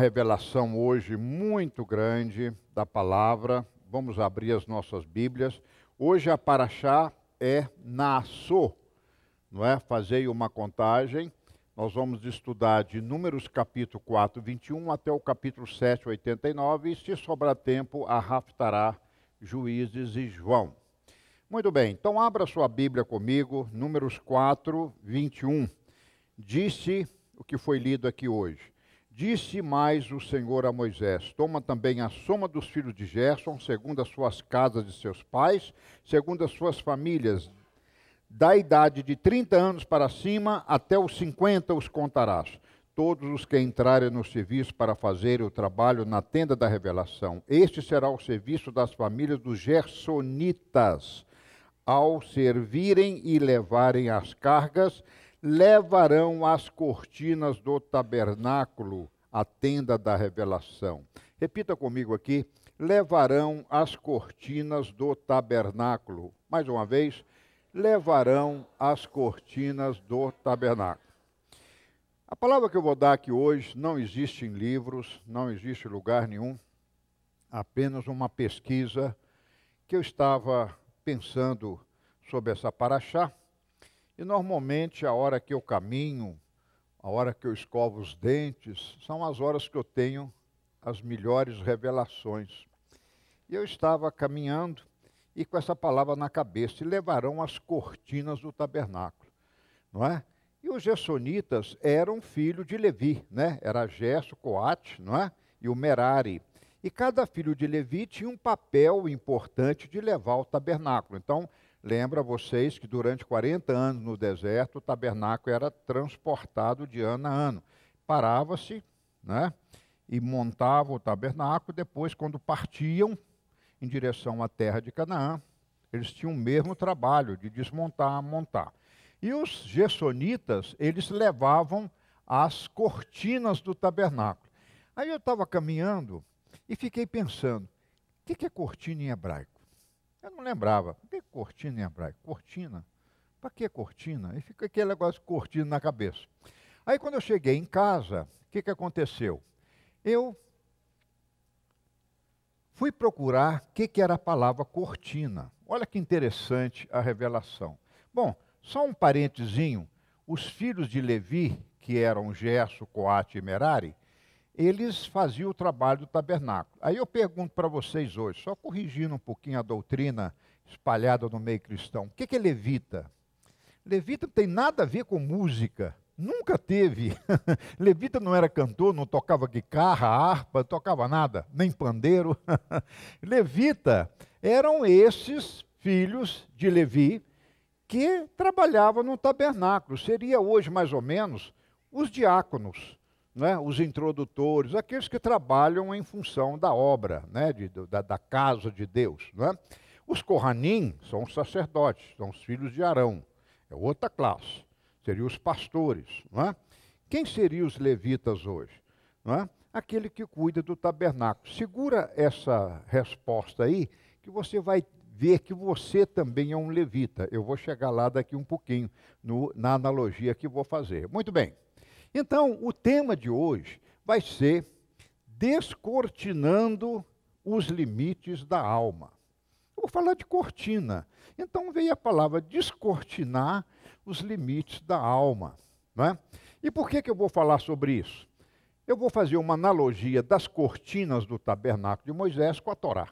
revelação hoje muito grande da palavra. Vamos abrir as nossas Bíblias. Hoje a Paraxá é Naasô, não é? Fazei uma contagem. Nós vamos estudar de Números capítulo 4, 21 até o capítulo 7, 89 e se sobrar tempo, a Raftará, Juízes e João. Muito bem, então abra sua Bíblia comigo, Números 4, 21. Disse o que foi lido aqui hoje. Disse mais o Senhor a Moisés: Toma também a soma dos filhos de Gerson, segundo as suas casas de seus pais, segundo as suas famílias, da idade de 30 anos para cima até os 50 os contarás. Todos os que entrarem no serviço para fazerem o trabalho na tenda da revelação. Este será o serviço das famílias dos Gersonitas. Ao servirem e levarem as cargas, levarão as cortinas do tabernáculo a tenda da revelação. Repita comigo aqui: levarão as cortinas do tabernáculo. Mais uma vez, levarão as cortinas do tabernáculo. A palavra que eu vou dar aqui hoje não existe em livros, não existe em lugar nenhum, apenas uma pesquisa que eu estava pensando sobre essa paraxá. E normalmente a hora que eu caminho a hora que eu escovo os dentes, são as horas que eu tenho as melhores revelações. E eu estava caminhando e com essa palavra na cabeça, e levarão as cortinas do tabernáculo, não é? E os gessonitas eram filho de Levi, né? Era Gesso, Coate, não é? E o Merari. E cada filho de Levi tinha um papel importante de levar o tabernáculo. Então, Lembra vocês que durante 40 anos no deserto, o tabernáculo era transportado de ano a ano. Parava-se, né? E montava o tabernáculo. Depois, quando partiam em direção à terra de Canaã, eles tinham o mesmo trabalho de desmontar, montar. E os gersonitas, eles levavam as cortinas do tabernáculo. Aí eu estava caminhando e fiquei pensando: o que é cortina em hebraico? Eu não lembrava. Por que cortina em hebraico? Cortina? Para que cortina? E fica aquele negócio de cortina na cabeça. Aí quando eu cheguei em casa, o que, que aconteceu? Eu fui procurar o que, que era a palavra cortina. Olha que interessante a revelação. Bom, só um parentezinho. Os filhos de Levi, que eram Gerso, Coate e Merari, eles faziam o trabalho do tabernáculo. Aí eu pergunto para vocês hoje, só corrigindo um pouquinho a doutrina espalhada no meio cristão, o que, é levita? Levita não tem nada a ver com música. Nunca teve. Levita não era cantor, não tocava guitarra, harpa, tocava nada, nem pandeiro. Levita eram esses filhos de Levi que trabalhavam no tabernáculo. Seria hoje mais ou menos os diáconos né, os introdutores, aqueles que trabalham em função da obra, né, de, da, da, casa de Deus. Né? Os Kohanim são os sacerdotes, são os filhos de Arão, é outra classe, seriam os pastores. É? Quem seriam os levitas hoje? É? Aquele que cuida do tabernáculo. Segura essa resposta aí, que você vai ver que você também é um levita. Eu vou chegar lá daqui um pouquinho no, na analogia que vou fazer. Muito bem. Então, o tema de hoje vai ser descortinando os limites da alma. Eu vou falar de cortina. Então veio a palavra descortinar os limites da alma. Não é? E por que, que eu vou falar sobre isso? Eu vou fazer uma analogia das cortinas do tabernáculo de Moisés com a Torá.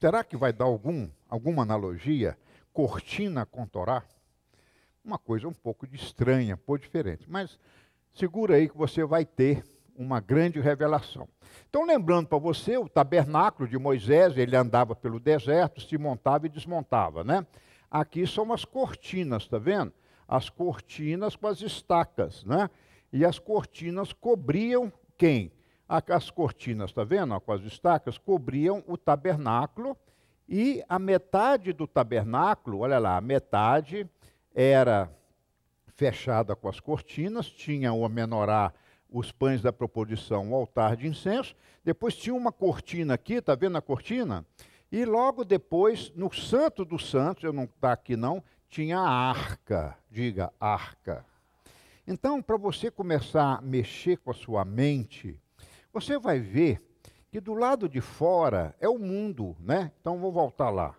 Será que vai dar algum, alguma analogia? Cortina com Torá? Uma coisa um pouco de estranha, um pouco diferente. Mas Segura aí que você vai ter uma grande revelação. Então, lembrando para você, o tabernáculo de Moisés, ele andava pelo deserto, se montava e desmontava, né? Aqui são as cortinas, está vendo? As cortinas com as estacas, né? E as cortinas cobriam quem? As cortinas, está vendo? Com as estacas, cobriam o tabernáculo e a metade do tabernáculo, olha lá, a metade era fechada com as cortinas, tinha o menorá, os pães da proposição, o altar de incenso, depois tinha uma cortina aqui, está vendo a cortina? E logo depois, no Santo dos Santos, eu não está aqui não, tinha a arca, diga arca. Então, para você começar a mexer com a sua mente, você vai ver que do lado de fora é o mundo, né? Então vou voltar lá.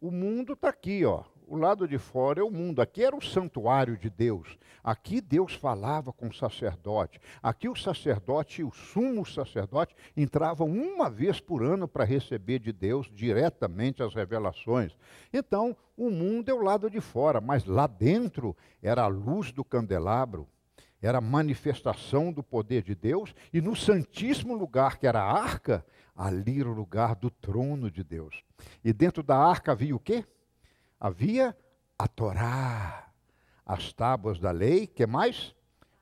O mundo está aqui, ó o lado de fora é o mundo. Aqui era o santuário de Deus. Aqui Deus falava com o sacerdote. Aqui o sacerdote e o sumo sacerdote entravam uma vez por ano para receber de Deus diretamente as revelações. Então, o mundo é o lado de fora, mas lá dentro era a luz do candelabro, era a manifestação do poder de Deus, e no santíssimo lugar, que era a arca, ali era o lugar do trono de Deus. E dentro da arca havia o quê? Havia a Torá, as tábuas da lei, que mais?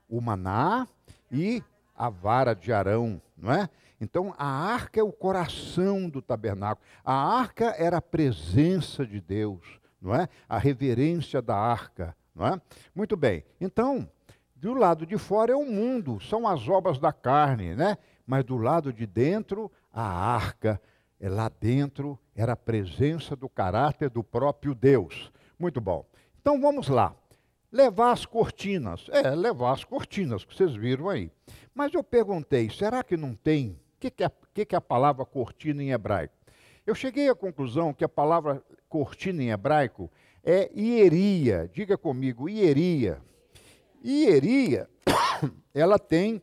O maná e a vara de Arão, não é? Então a arca é o coração do tabernáculo. A arca era a presença de Deus, não é? A reverência da arca, não é? Muito bem. Então, do lado de fora é o mundo, são as obras da carne, né? Mas do lado de dentro, a arca, é lá dentro era a presença do caráter do próprio Deus. Muito bom. Então vamos lá. Levar as cortinas. É, levar as cortinas, que vocês viram aí. Mas eu perguntei, será que não tem? O que, que, é, que, que é a palavra cortina em hebraico? Eu cheguei à conclusão que a palavra cortina em hebraico é ieria. Diga comigo, ieria. Ieria, ela tem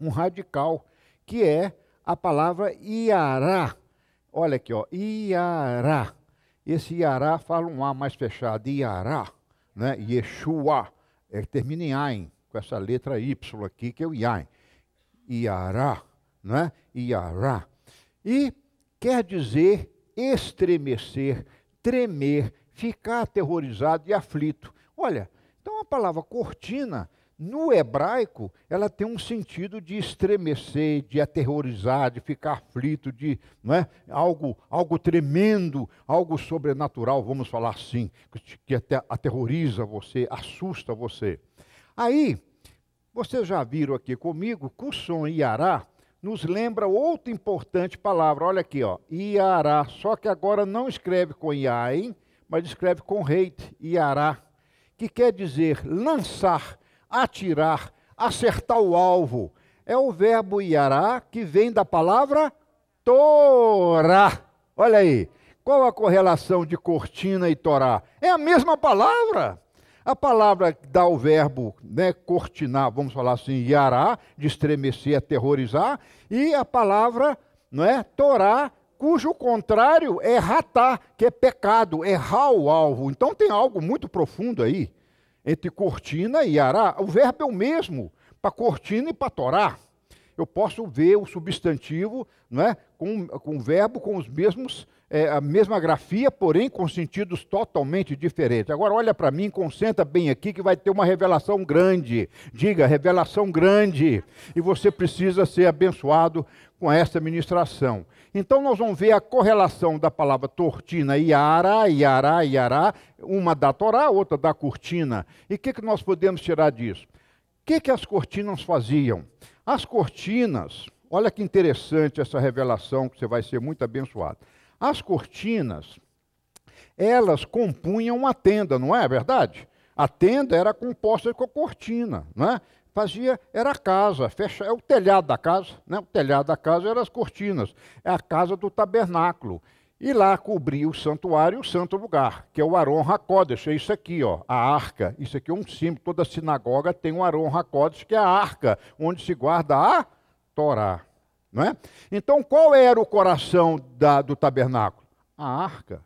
um radical, que é a palavra iará, Olha aqui, ó, Iará. Esse Iará fala um A mais fechado, Iará, né? Yeshua, é, termina em Ain, com essa letra Y aqui, que é o Iain. Iará, né? Iará. E quer dizer estremecer, tremer, ficar aterrorizado e aflito. Olha, então a palavra cortina no hebraico, ela tem um sentido de estremecer, de aterrorizar, de ficar aflito, de não é? algo, algo tremendo, algo sobrenatural, vamos falar assim, que até aterroriza você, assusta você. Aí, vocês já viram aqui comigo, Cusson e Ará nos lembra outra importante palavra. Olha aqui, ó, Iará. Só que agora não escreve com Iain, mas escreve com reit, Iará, que quer dizer lançar atirar, acertar o alvo. É o verbo iará que vem da palavra torá. Olha aí, qual a correlação de cortina e torá? É a mesma palavra. A palavra que dá o verbo né, cortinar, vamos falar assim, iará, de estremecer, aterrorizar, e a palavra não é, torá, cujo contrário é ratar, que é pecado, errar é o alvo. Então tem algo muito profundo aí entre cortina e ará, o verbo é o mesmo para cortina e para torá. Eu posso ver o substantivo né, com, com o verbo com os mesmos, é, a mesma grafia, porém com sentidos totalmente diferentes. Agora olha para mim, concentra bem aqui que vai ter uma revelação grande. Diga, revelação grande. E você precisa ser abençoado com esta ministração. Então nós vamos ver a correlação da palavra tortina e ará, e ará, e uma da Torá, outra da cortina. E o que, que nós podemos tirar disso? O que, que as cortinas faziam? As cortinas, olha que interessante essa revelação, que você vai ser muito abençoado. As cortinas, elas compunham uma tenda, não é verdade? A tenda era composta com cortina, não é? fazia era a casa, fecha, é o telhado da casa, né? o telhado da casa eram as cortinas, é a casa do tabernáculo. E lá cobria o santuário, o santo lugar, que é o Aron Hakodesh, é isso aqui, ó, a arca. Isso aqui é um símbolo, toda sinagoga tem um Aron Hakodesh, que é a arca, onde se guarda a Torá. Não é? Então, qual era o coração da, do tabernáculo? A arca.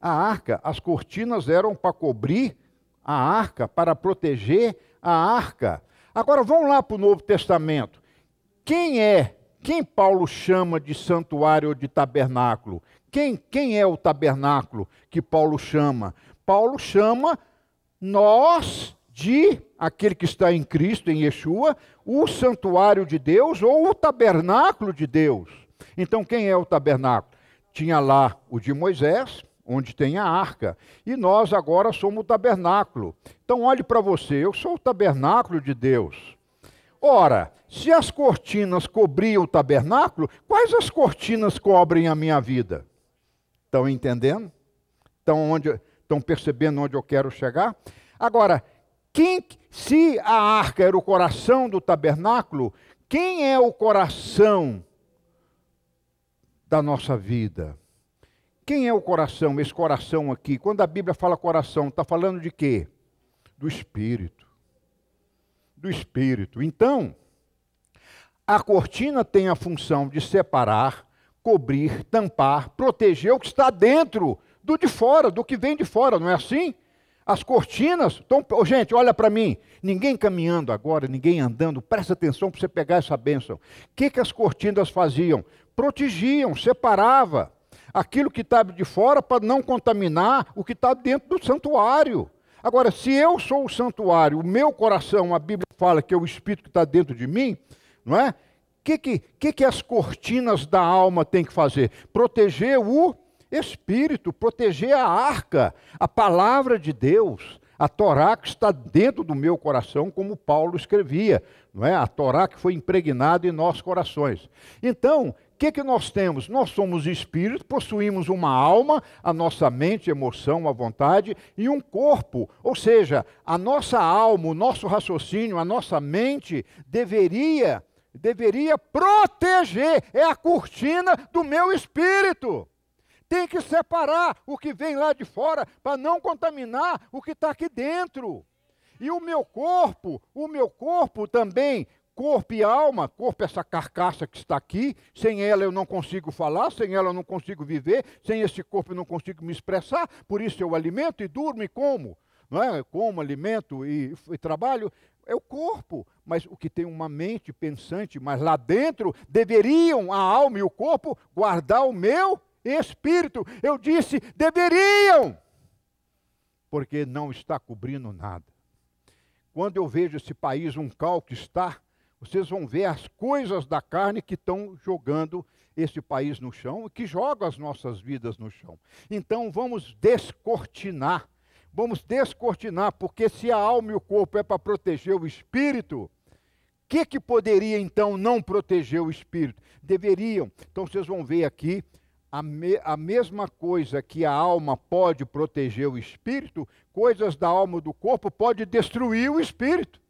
A arca, as cortinas eram para cobrir a arca, para proteger a arca. Agora vamos lá para o Novo Testamento. Quem é, quem Paulo chama de santuário ou de tabernáculo? Quem, quem é o tabernáculo que Paulo chama? Paulo chama nós de aquele que está em Cristo, em Yeshua, o santuário de Deus ou o tabernáculo de Deus. Então, quem é o tabernáculo? Tinha lá o de Moisés, onde tem a arca, e nós agora somos o tabernáculo. Então, olhe para você, eu sou o tabernáculo de Deus. Ora, se as cortinas cobriam o tabernáculo, quais as cortinas cobrem a minha vida? Estão entendendo? Estão, onde, estão percebendo onde eu quero chegar? Agora, quem, se a arca era o coração do tabernáculo, quem é o coração da nossa vida? Quem é o coração, esse coração aqui? Quando a Bíblia fala coração, está falando de quê? Do espírito. Do espírito. Então, a cortina tem a função de separar, cobrir, tampar, proteger o que está dentro do de fora, do que vem de fora, não é assim? As cortinas estão. Oh, gente, olha para mim. Ninguém caminhando agora, ninguém andando. Presta atenção para você pegar essa bênção. O que, que as cortinas faziam? Protegiam, separava aquilo que está de fora para não contaminar o que está dentro do santuário. Agora, se eu sou o santuário, o meu coração, a Bíblia fala que é o Espírito que está dentro de mim, não é? O que que, que, que, as cortinas da alma têm que fazer? Proteger o Espírito, proteger a arca, a palavra de Deus, a Torá que está dentro do meu coração, como Paulo escrevia, não é? A Torá que foi impregnada em nossos corações. Então, que, que nós temos? Nós somos espíritos, possuímos uma alma, a nossa mente, emoção, a vontade e um corpo. Ou seja, a nossa alma, o nosso raciocínio, a nossa mente deveria deveria proteger, é a cortina do meu espírito. Tem que separar o que vem lá de fora para não contaminar o que está aqui dentro. E o meu corpo, o meu corpo também, corpo e alma, corpo é essa carcaça que está aqui, sem ela eu não consigo falar, sem ela eu não consigo viver, sem esse corpo eu não consigo me expressar, por isso eu alimento e durmo e como, não é? Como, alimento e, e trabalho, é o corpo, mas o que tem uma mente pensante, mas lá dentro deveriam a alma e o corpo guardar o meu espírito. Eu disse, deveriam, porque não está cobrindo nada. Quando eu vejo esse país um cal que está, vocês vão ver as coisas da carne que estão jogando este país no chão e que jogam as nossas vidas no chão. Então vamos descortinar. Vamos descortinar, porque se a alma e o corpo é para proteger o espírito, que que poderia então não proteger o espírito? Deveriam. Então vocês vão ver aqui a, me, a mesma coisa que a alma pode proteger o espírito, coisas da alma e do corpo pode destruir o espírito.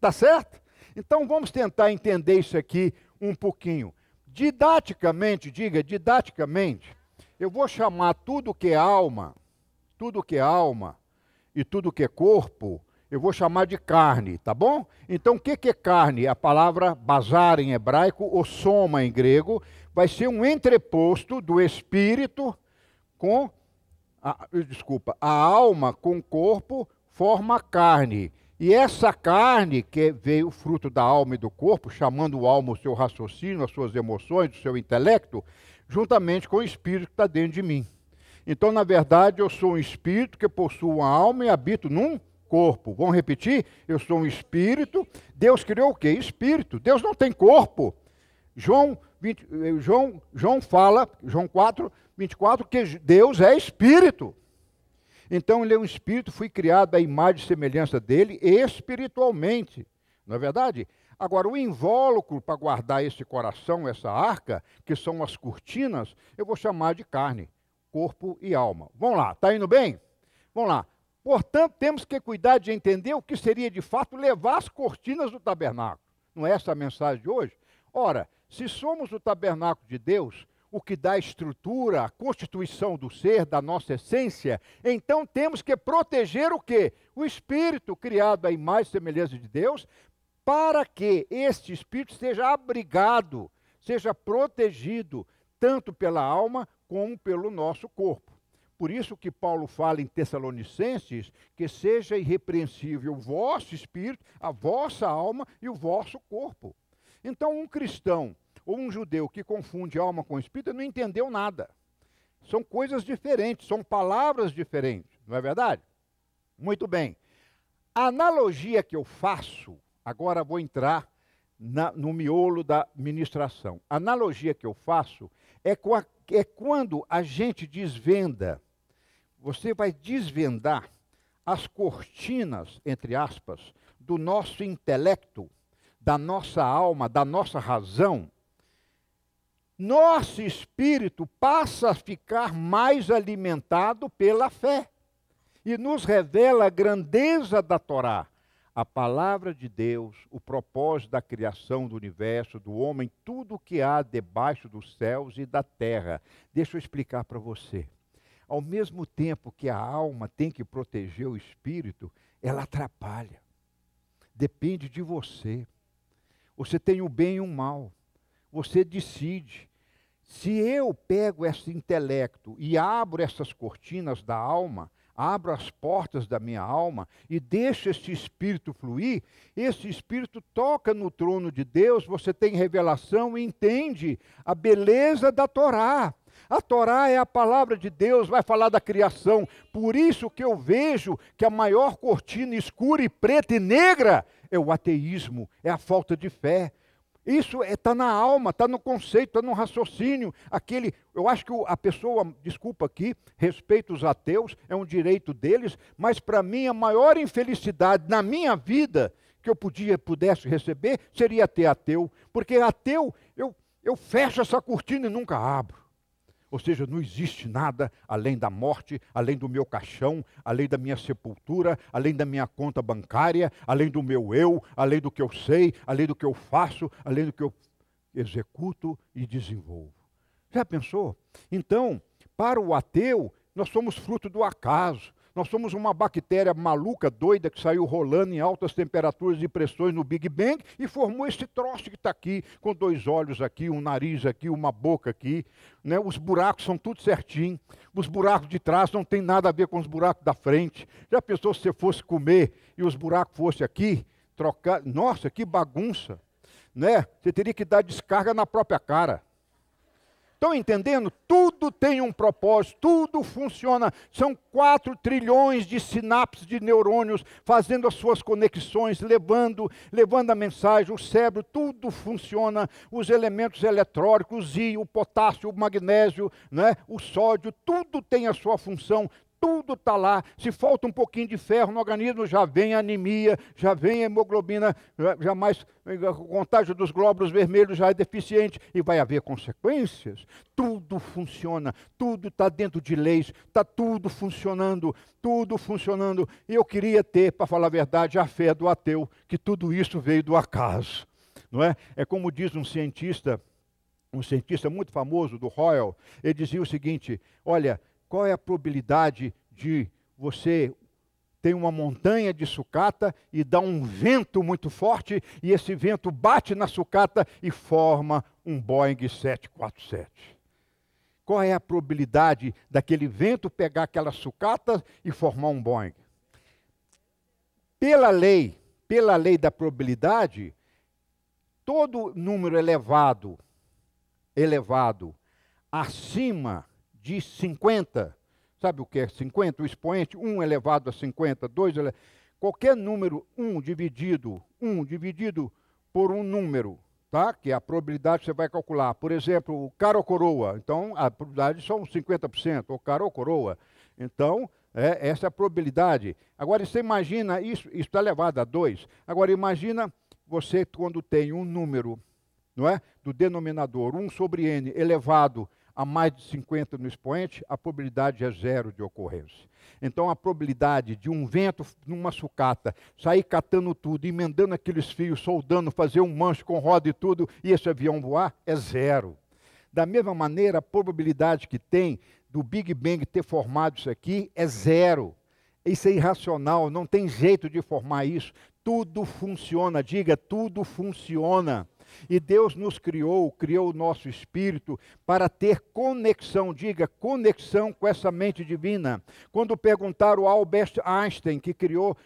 Tá certo? Então vamos tentar entender isso aqui um pouquinho. Didaticamente, diga, didaticamente, eu vou chamar tudo que é alma, tudo que é alma e tudo que é corpo, eu vou chamar de carne, tá bom? Então, o que, que é carne? A palavra bazar em hebraico, ou soma em grego, vai ser um entreposto do espírito com. A, desculpa, a alma com o corpo forma carne. E essa carne, que veio fruto da alma e do corpo, chamando o alma o seu raciocínio, as suas emoções, o seu intelecto, juntamente com o espírito que está dentro de mim. Então, na verdade, eu sou um espírito que possui uma alma e habito num corpo. Vamos repetir? Eu sou um espírito. Deus criou o quê? Espírito. Deus não tem corpo. João, 20, eh, João, João fala, João 4, 24, que Deus é espírito. Então ele é um espírito, fui criado à imagem e semelhança dele espiritualmente. Não é verdade? Agora, o invólucro para guardar esse coração, essa arca, que são as cortinas, eu vou chamar de carne, corpo e alma. Vamos lá, está indo bem? Vamos lá. Portanto, temos que cuidar de entender o que seria de fato levar as cortinas do tabernáculo. Não é essa a mensagem de hoje? Ora, se somos o tabernáculo de Deus, o que dá estrutura, a constituição do ser, da nossa essência, então temos que proteger o que? O espírito criado à imagem e semelhança de Deus, para que este espírito seja abrigado, seja protegido, tanto pela alma como pelo nosso corpo. Por isso que Paulo fala em Tessalonicenses que seja irrepreensível o vosso espírito, a vossa alma e o vosso corpo. Então, um cristão um judeu que confunde alma com espírito não entendeu nada. São coisas diferentes, são palavras diferentes, não é verdade? Muito bem. A analogia que eu faço, agora vou entrar na, no miolo da ministração. A analogia que eu faço é, a, é quando a gente desvenda, você vai desvendar as cortinas, entre aspas, do nosso intelecto, da nossa alma, da nossa razão, nosso espírito passa a ficar mais alimentado pela fé e nos revela a grandeza da Torá, a palavra de Deus, o propósito da criação do universo, do homem, tudo o que há debaixo dos céus e da terra. Deixa eu explicar para você. Ao mesmo tempo que a alma tem que proteger o espírito, ela atrapalha. Depende de você. Você tem o bem e o mal. Você decide. Se eu pego esse intelecto e abro essas cortinas da alma, abro as portas da minha alma e deixo esse espírito fluir, esse espírito toca no trono de Deus, você tem revelação e entende a beleza da Torá. A Torá é a palavra de Deus, vai falar da criação. Por isso que eu vejo que a maior cortina escura e preta e negra é o ateísmo, é a falta de fé, isso está é, tá na alma, está no conceito, está no raciocínio. Aquele, eu acho que a pessoa, desculpa aqui, respeito os ateus, é um direito deles, mas para mim a maior infelicidade na minha vida que eu podia pudesse receber seria ter ateu, porque ateu eu eu fecho essa cortina e nunca abro. Ou seja, não existe nada além da morte, além do meu caixão, além da minha sepultura, além da minha conta bancária, além do meu eu, além do que eu sei, além do que eu faço, além do que eu executo e desenvolvo. Já pensou? Então, para o ateu, nós somos fruto do acaso, nós somos uma bactéria maluca, doida, que saiu rolando em altas temperaturas e pressões no Big Bang e formou esse troço que está aqui, com dois olhos aqui, um nariz aqui, uma boca aqui. Né? Os buracos são tudo certinho. Os buracos de trás não tem nada a ver com os buracos da frente. Já pensou se você fosse comer e os buracos fossem aqui? Trocar. Nossa, que bagunça! Né? Você teria que dar descarga na própria cara. Estão entendendo? Tudo tem um propósito, tudo funciona. São 4 trilhões de sinapses de neurônios fazendo as suas conexões, levando, levando a mensagem, o cérebro, tudo funciona. Os elementos eletrônicos, o o potássio, o magnésio, né, o sódio, tudo tem a sua função, tudo está lá. Se falta um pouquinho de ferro no organismo, já vem anemia, já vem hemoglobina, já, já mais eh, o contágio dos glóbulos vermelhos já é deficiente e vai haver consequências. Tudo funciona, tudo está dentro de leis, está tudo funcionando, tudo funcionando. E eu queria ter, para falar a verdade, a fé do ateu, que tudo isso veio do acaso. Não é? é como diz um cientista, um cientista muito famoso do Royal, ele dizia o seguinte: olha, qual é a probabilidade de você ter uma montanha de sucata e dar um vento muito forte e esse vento bate na sucata e forma um Boeing 747? Qual é a probabilidade daquele vento pegar aquela sucata e formar um Boeing? Pela lei, pela lei da probabilidade, todo número elevado, elevado acima de 50. Sabe o que é 50? O expoente 1 elevado a 50, 2 elevado. Qualquer número 1 dividido, 1 dividido por um número, tá? que é a probabilidade que você vai calcular. Por exemplo, o cara ou coroa. Então, a probabilidade são 50%, ou cara ou coroa. Então, é, essa é a probabilidade. Agora, você imagina, isso está elevado a 2. Agora, imagina você quando tem um número, não é? Do denominador 1 sobre n elevado a a mais de 50 no expoente, a probabilidade é zero de ocorrência. Então, a probabilidade de um vento numa sucata sair catando tudo, emendando aqueles fios, soldando, fazer um mancho com roda e tudo, e esse avião voar, é zero. Da mesma maneira, a probabilidade que tem do Big Bang ter formado isso aqui é zero. Isso é irracional, não tem jeito de formar isso. Tudo funciona, diga, tudo funciona. E Deus nos criou, criou o nosso espírito para ter conexão, diga, conexão com essa mente divina. Quando perguntaram a Albert Einstein, que criou,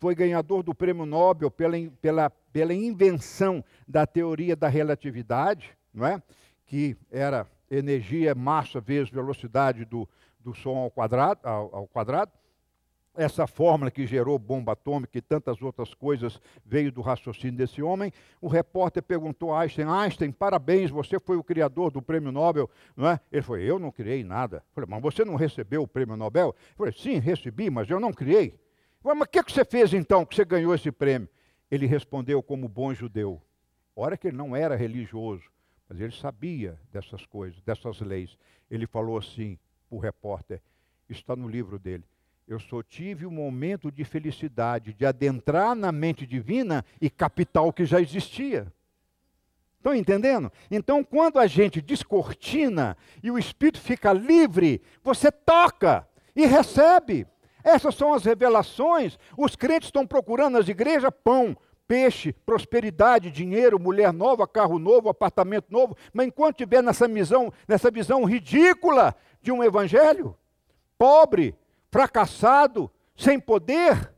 foi ganhador do prêmio Nobel pela, pela, pela invenção da teoria da relatividade, não é? que era energia, massa vezes velocidade do, do som ao quadrado, ao, ao quadrado essa fórmula que gerou bomba atômica e tantas outras coisas veio do raciocínio desse homem. O repórter perguntou a Einstein: Einstein, parabéns, você foi o criador do prêmio Nobel, não é? Ele falou: Eu não criei nada. Eu falei: Mas você não recebeu o prêmio Nobel? Ele falou: Sim, recebi, mas eu não criei. Eu falei, mas o que, que você fez então que você ganhou esse prêmio? Ele respondeu como bom judeu. Ora que ele não era religioso, mas ele sabia dessas coisas, dessas leis. Ele falou assim para o repórter: Está no livro dele eu só tive um momento de felicidade, de adentrar na mente divina e capital que já existia. Estão entendendo? Então, quando a gente descortina e o espírito fica livre, você toca e recebe. Essas são as revelações. Os crentes estão procurando nas igrejas pão, peixe, prosperidade, dinheiro, mulher nova, carro novo, apartamento novo, mas enquanto tiver nessa visão, nessa visão ridícula de um evangelho, pobre, fracassado, sem poder.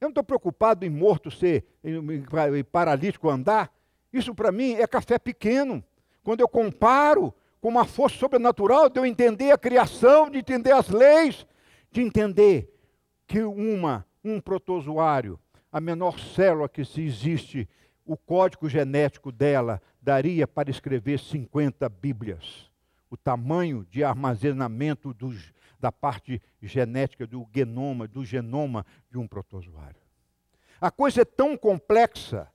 Eu não estou preocupado em morto ser, em, em, paralítico andar. Isso para mim é café pequeno. Quando eu comparo com uma força sobrenatural de eu entender a criação, de entender as leis, de entender que uma, um protozoário, a menor célula que se existe, o código genético dela daria para escrever 50 Bíblias. O tamanho de armazenamento dos, da parte genética do genoma, do genoma de um protozoário. A coisa é tão complexa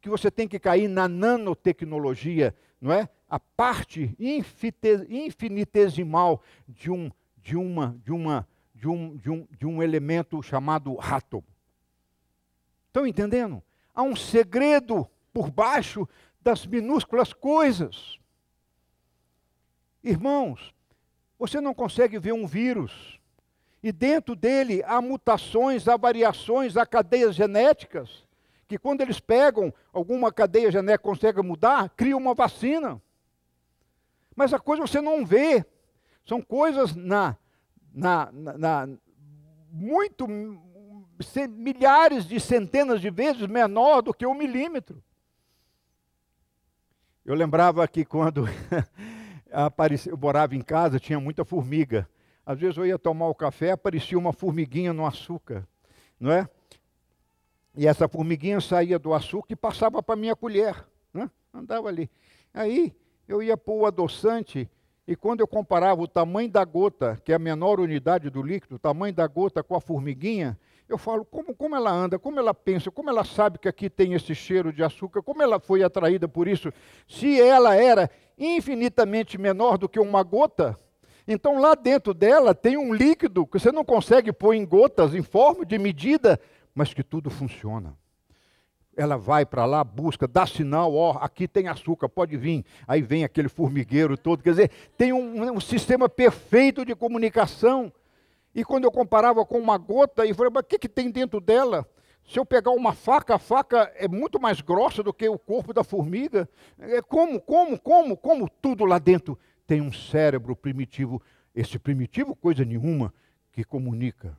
que você tem que cair na nanotecnologia, não é? A parte infinitesimal de um de uma de uma de um, de um, de um elemento chamado átomo. Estão entendendo? Há um segredo por baixo das minúsculas coisas. Irmãos, você não consegue ver um vírus. E dentro dele há mutações, há variações, há cadeias genéticas, que quando eles pegam alguma cadeia genética, conseguem mudar, cria uma vacina. Mas a coisa você não vê. São coisas na, na, na, na muito milhares de centenas de vezes menor do que um milímetro. Eu lembrava que quando eu morava em casa, tinha muita formiga. Às vezes eu ia tomar o café, aparecia uma formiguinha no açúcar, não é? E essa formiguinha saía do açúcar e passava para minha colher, né? andava ali. Aí eu ia pôr o adoçante e quando eu comparava o tamanho da gota, que é a menor unidade do líquido, o tamanho da gota com a formiguinha, eu falo, como, como ela anda, como ela pensa, como ela sabe que aqui tem esse cheiro de açúcar, como ela foi atraída por isso. Se ela era infinitamente menor do que uma gota, então lá dentro dela tem um líquido que você não consegue pôr em gotas, em forma de medida, mas que tudo funciona. Ela vai para lá, busca, dá sinal, ó, aqui tem açúcar, pode vir. Aí vem aquele formigueiro todo. Quer dizer, tem um, um sistema perfeito de comunicação. E quando eu comparava com uma gota, e falei, mas o que, que tem dentro dela? Se eu pegar uma faca, a faca é muito mais grossa do que o corpo da formiga. É como, como, como, como tudo lá dentro tem um cérebro primitivo. Esse primitivo, coisa nenhuma, que comunica.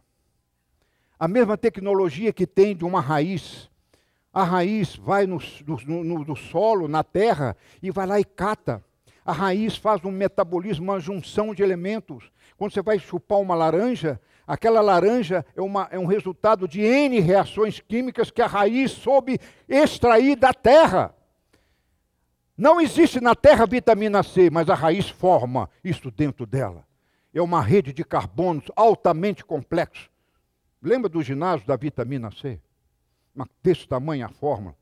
A mesma tecnologia que tem de uma raiz. A raiz vai no, no, no, no solo, na terra, e vai lá e cata. A raiz faz um metabolismo, uma junção de elementos. Quando você vai chupar uma laranja, aquela laranja é, uma, é um resultado de N reações químicas que a raiz soube extrair da terra. Não existe na terra vitamina C, mas a raiz forma isso dentro dela. É uma rede de carbonos altamente complexo. Lembra do ginásio da vitamina C? Uma, desse tamanho a fórmula.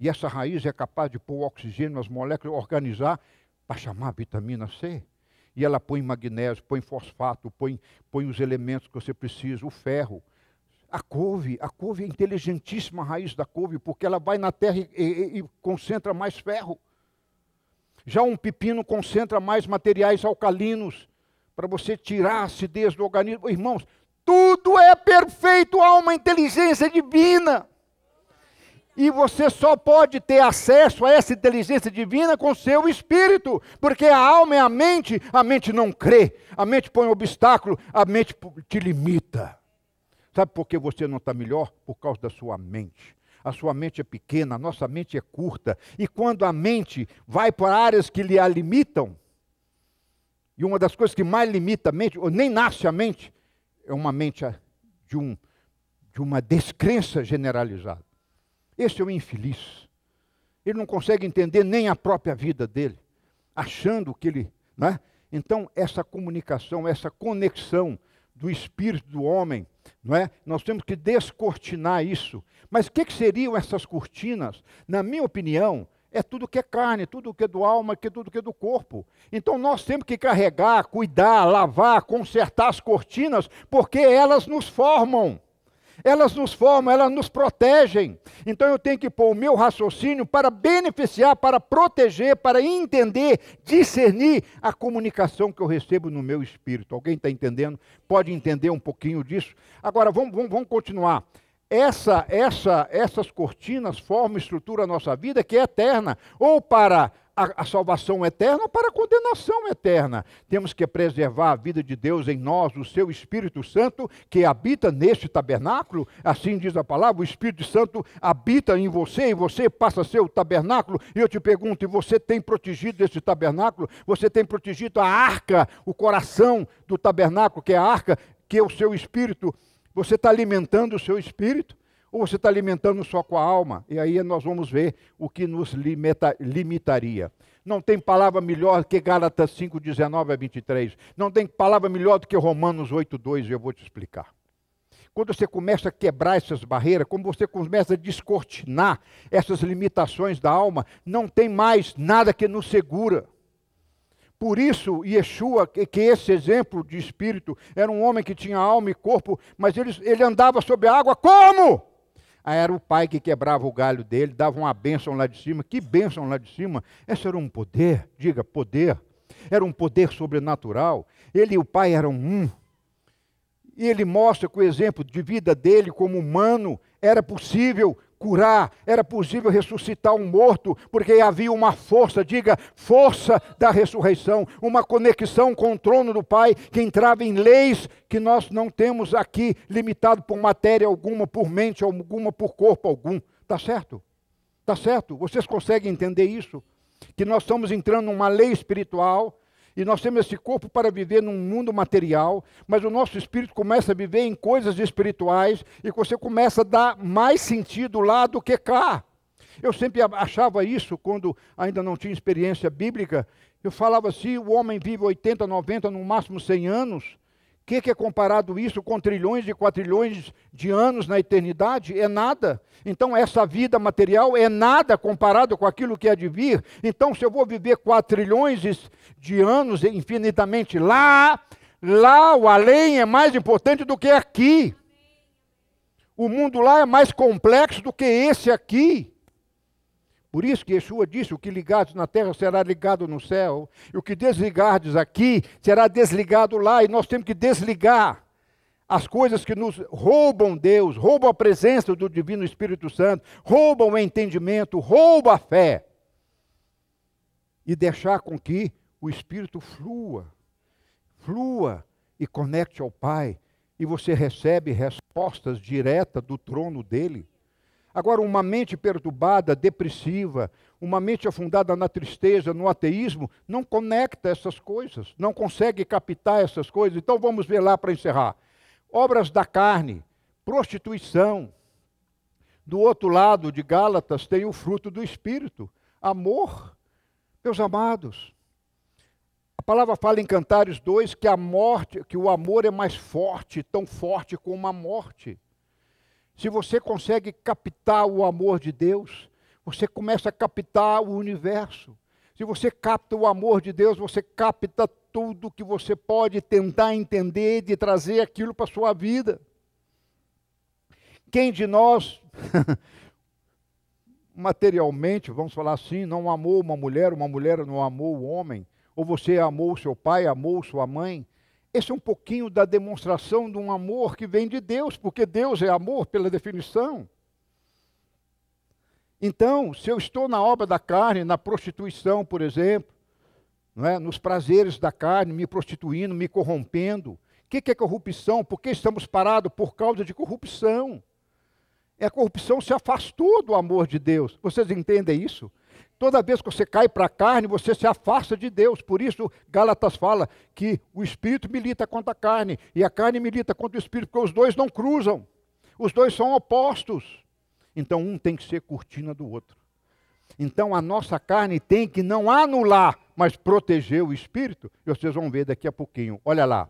E essa raiz é capaz de pôr o oxigênio nas moléculas, organizar para chamar a vitamina C. E ela põe magnésio, põe fosfato, põe, põe os elementos que você precisa, o ferro. A couve, a couve é inteligentíssima a raiz da couve, porque ela vai na terra e, e, e concentra mais ferro. Já um pepino concentra mais materiais alcalinos para você tirar a acidez do organismo. Irmãos, tudo é perfeito, há uma inteligência divina. E você só pode ter acesso a essa inteligência divina com seu espírito, porque a alma é a mente, a mente não crê, a mente põe um obstáculo, a mente te limita. Sabe por que você não está melhor? Por causa da sua mente. A sua mente é pequena, a nossa mente é curta, e quando a mente vai para áreas que lhe a limitam, e uma das coisas que mais limita a mente, ou nem nasce a mente, é uma mente ah, de, um, de uma descrença generalizada. Esse é um infeliz. Ele não consegue entender nem a própria vida dele, achando que ele. Né? Então, essa comunicação, essa conexão do espírito do homem, não é? nós temos que descortinar isso. Mas o que, que seriam essas cortinas? Na minha opinião, é tudo que é carne, tudo que é do alma, que é tudo que é do corpo. Então nós temos que carregar, cuidar, lavar, consertar as cortinas, porque elas nos formam. Elas nos formam, elas nos protegem. Então eu tenho que pôr o meu raciocínio para beneficiar, para proteger, para entender, discernir a comunicação que eu recebo no meu espírito. Alguém está entendendo? Pode entender um pouquinho disso? Agora, vamos, vamos, vamos continuar. Essa, essa, essas cortinas formam estrutura a nossa vida que é eterna, ou para a, a, salvação eterna ou para a condenação eterna. Temos que preservar a vida de Deus em nós, o seu Espírito Santo que habita neste tabernáculo, assim diz a palavra, o Espírito Santo habita em você e você passa a ser o tabernáculo. E eu te pergunto, e você tem protegido este tabernáculo? Você tem protegido a arca, o coração do tabernáculo, que é a arca, que é o seu espírito? Você está alimentando o seu espírito? Ou você está alimentando só com a alma? E aí nós vamos ver o que nos limita, limitaria. Não tem palavra melhor que Gálatas 5, 19 a 23. Não tem palavra melhor do que Romanos 8, 2, e eu vou te explicar. Quando você começa a quebrar essas barreiras, quando você começa a descortinar essas limitações da alma, não tem mais nada que nos segura. Por isso, Yeshua, que esse exemplo de espírito, era um homem que tinha alma e corpo, mas ele, ele andava sobre a água como? Aí era o pai que quebrava o galho dele, dava uma bênção lá de cima. Que bênção lá de cima? Esse era um poder, diga poder. Era um poder sobrenatural. Ele e o pai eram um. E ele mostra que o exemplo de vida dele como humano era possível curar, era possível ressuscitar um morto, porque havia uma força, diga, força da ressurreição, uma conexão com o trono do Pai que entrava em leis que nós não temos aqui, limitado por matéria alguma, por mente alguma, por corpo algum. Tá certo? Tá certo? Vocês conseguem entender isso? Que nós estamos entrando numa lei espiritual e nós temos esse corpo para viver num mundo material, mas o nosso espírito começa a viver em coisas espirituais e você começa a dar mais sentido lá do que cá. Eu sempre achava isso quando ainda não tinha experiência bíblica. Eu falava assim: o homem vive 80, 90, no máximo 100 anos. O que, que é comparado isso com trilhões e quatrilhões de anos na eternidade? É nada. Então, essa vida material é nada comparado com aquilo que é de vir. Então, se eu vou viver quatrilhões de anos infinitamente lá, lá o além é mais importante do que aqui. O mundo lá é mais complexo do que esse aqui. Por isso que Yeshua disse: o que ligados na terra será ligado no céu, e o que desligardes aqui será desligado lá, e nós temos que desligar as coisas que nos roubam Deus, roubam a presença do Divino Espírito Santo, roubam o entendimento, roubam a fé. E deixar com que o Espírito flua, flua e conecte ao Pai, e você recebe respostas diretas do trono dele. Agora, uma mente perturbada, depressiva, uma mente afundada na tristeza, no ateísmo, não conecta essas coisas, não consegue captar essas coisas. Então, vamos ver lá para encerrar. Obras da carne, prostituição. Do outro lado de Gálatas tem o fruto do espírito, amor. Meus amados, a palavra fala em Cantares 2 que a morte, que o amor é mais forte, tão forte como a morte se você consegue captar o amor de Deus, você começa a captar o universo. Se você capta o amor de Deus, você capta tudo que você pode tentar entender de trazer aquilo para a sua vida. Quem de nós, materialmente, vamos falar assim, não amou uma mulher, uma mulher não amou o homem? Ou você amou seu pai, amou sua mãe, esse é um pouquinho da demonstração de um amor que vem de Deus, porque Deus é amor pela definição. Então, se eu estou na obra da carne, na prostituição, por exemplo, não é? nos prazeres da carne, me prostituindo, me corrompendo, o que, que é corrupção? Por que estamos parados? Por causa de corrupção. É a corrupção se afastou do amor de Deus. Vocês entendem isso? Toda vez que você cai para a carne, você se afasta de Deus. Por isso, Gálatas fala que o espírito milita contra a carne e a carne milita contra o espírito, porque os dois não cruzam. Os dois são opostos. Então, um tem que ser cortina do outro. Então, a nossa carne tem que não anular, mas proteger o espírito. E vocês vão ver daqui a pouquinho. Olha lá.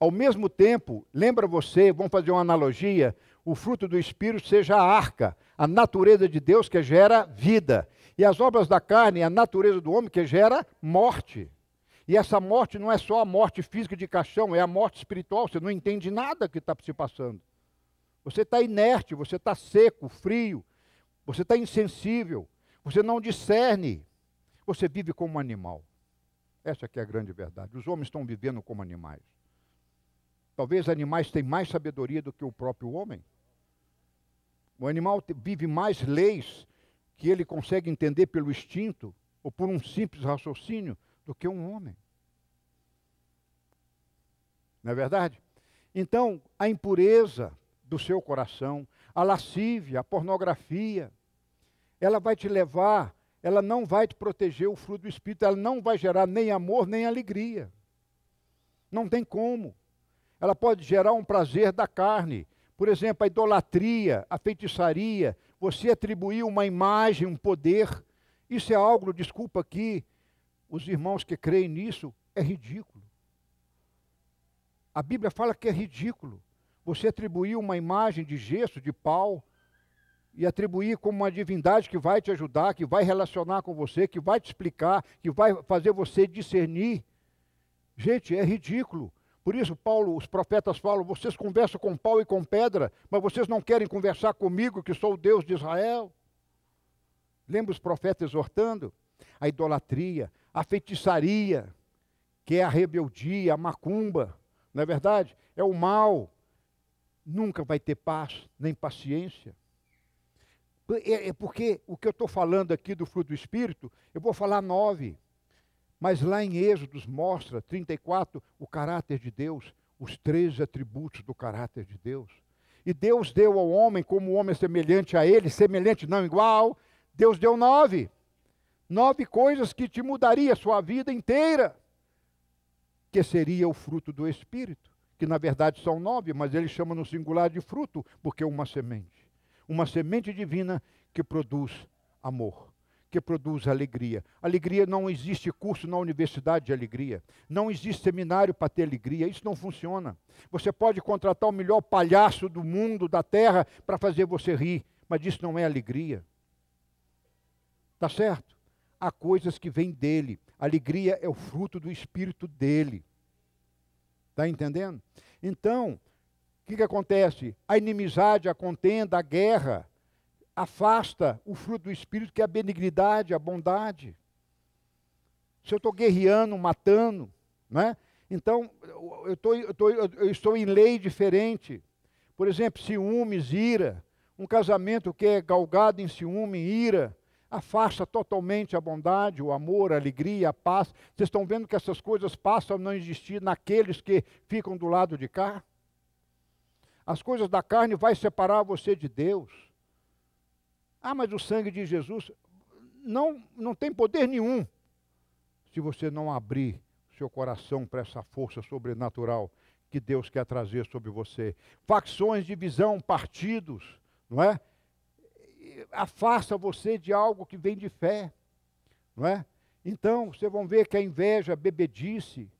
Ao mesmo tempo, lembra você, vamos fazer uma analogia: o fruto do espírito seja a arca, a natureza de Deus que gera vida e as obras da carne a natureza do homem que gera morte. E essa morte não é só a morte física de caixão, é a morte espiritual. Você não entende nada que está se passando. Você está inerte, você está seco, frio, você está insensível, você não discerne, você vive como animal. Essa é que é a grande verdade. Os homens estão vivendo como animais. Talvez animais tenham mais sabedoria do que o próprio homem. O animal vive mais leis que ele consegue entender pelo instinto ou por um simples raciocínio do que um homem. Não é verdade? Então, a impureza do seu coração, a lascívia, a pornografia, ela vai te levar, ela não vai te proteger o fruto do Espírito, ela não vai gerar nem amor nem alegria. Não tem como. Ela pode gerar um prazer da carne. Por exemplo, a idolatria, a feitiçaria, você atribuir uma imagem, um poder, isso é algo, desculpa aqui, os irmãos que creem nisso, é ridículo. A Bíblia fala que é ridículo você atribuir uma imagem de gesso, de pau, e atribuir como uma divindade que vai te ajudar, que vai relacionar com você, que vai te explicar, que vai fazer você discernir. Gente, é ridículo. Por isso, Paulo, os profetas falam: vocês conversam com pau e com pedra, mas vocês não querem conversar comigo, que sou o Deus de Israel. Lembra os profetas exortando? A idolatria, a feitiçaria, que é a rebeldia, a macumba, não é verdade? É o mal. Nunca vai ter paz, nem paciência. É, é porque o que eu estou falando aqui do fruto do Espírito, eu vou falar nove. Mas lá em Êxodos mostra, 34, o caráter de Deus, os três atributos do caráter de Deus. E Deus deu ao homem, como o homem é semelhante a ele, semelhante não igual, Deus deu nove. Nove coisas que te mudaria a sua vida inteira, que seria o fruto do Espírito, que na verdade são nove, mas ele chama no singular de fruto, porque é uma semente. Uma semente divina que produz amor produz alegria. Alegria não existe curso na universidade de alegria. Não existe seminário para ter alegria. Isso não funciona. Você pode contratar o melhor palhaço do mundo, da terra, para fazer você rir, mas isso não é alegria. Tá certo? Há coisas que vêm dele. Alegria é o fruto do espírito dele. Tá entendendo? Então, o que, que acontece? A inimizade, a contenda, a guerra afasta o fruto do Espírito, que é a benignidade, a bondade. Se eu estou guerreando, matando, né? então eu, tô, eu, tô, eu estou em lei diferente. Por exemplo, ciúmes, ira. Um casamento que é galgado em ciúme, ira, afasta totalmente a bondade, o amor, a alegria, a paz. Vocês estão vendo que essas coisas passam a não existir naqueles que ficam do lado de cá? As coisas da carne vai separar você de Deus. Ah, mas o sangue de Jesus não, não tem poder nenhum se você não abrir seu coração para essa força sobrenatural que Deus quer trazer sobre você. Facções, divisão, partidos, não é? Afasta você de algo que vem de fé, não é? Então, vocês vão ver que a inveja, a bebedice,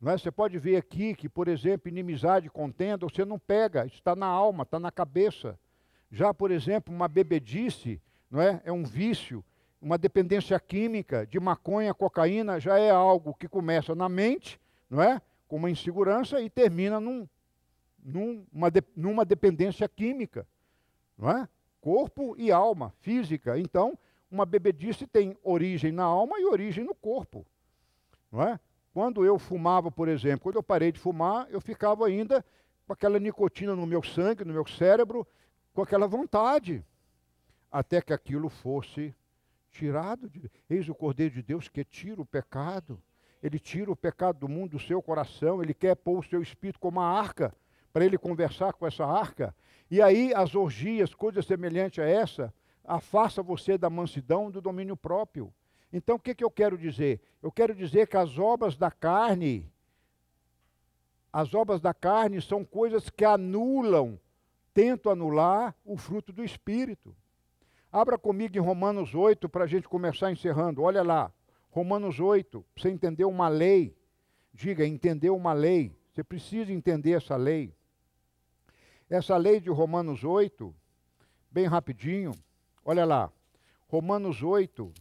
não é? Você pode ver aqui que, por exemplo, inimizade, contenda, você não pega, está na alma, está na cabeça. Já, por exemplo, uma bebedice, não é? É um vício, uma dependência química de maconha, cocaína, já é algo que começa na mente, não é? Com uma insegurança e termina num, num, de, numa dependência química, não é? Corpo e alma, física. Então, uma bebedice tem origem na alma e origem no corpo, não é? Quando eu fumava, por exemplo, quando eu parei de fumar, eu ficava ainda com aquela nicotina no meu sangue, no meu cérebro, com aquela vontade, até que aquilo fosse tirado. De... Eis o Cordeiro de Deus que tira o pecado. Ele tira o pecado do mundo, do seu coração. Ele quer pôr o seu espírito como uma arca, para ele conversar com essa arca. E aí as orgias, coisas semelhantes a essa, afasta você da mansidão, do domínio próprio. Então, o que, que eu quero dizer? Eu quero dizer que as obras da carne, as obras da carne são coisas que anulam tento anular o fruto do Espírito. Abra comigo em Romanos 8 para a gente começar encerrando. Olha lá, Romanos 8, você entendeu uma lei. Diga, entendeu uma lei. Você precisa entender essa lei. Essa lei de Romanos 8, bem rapidinho, olha lá. Romanos 8,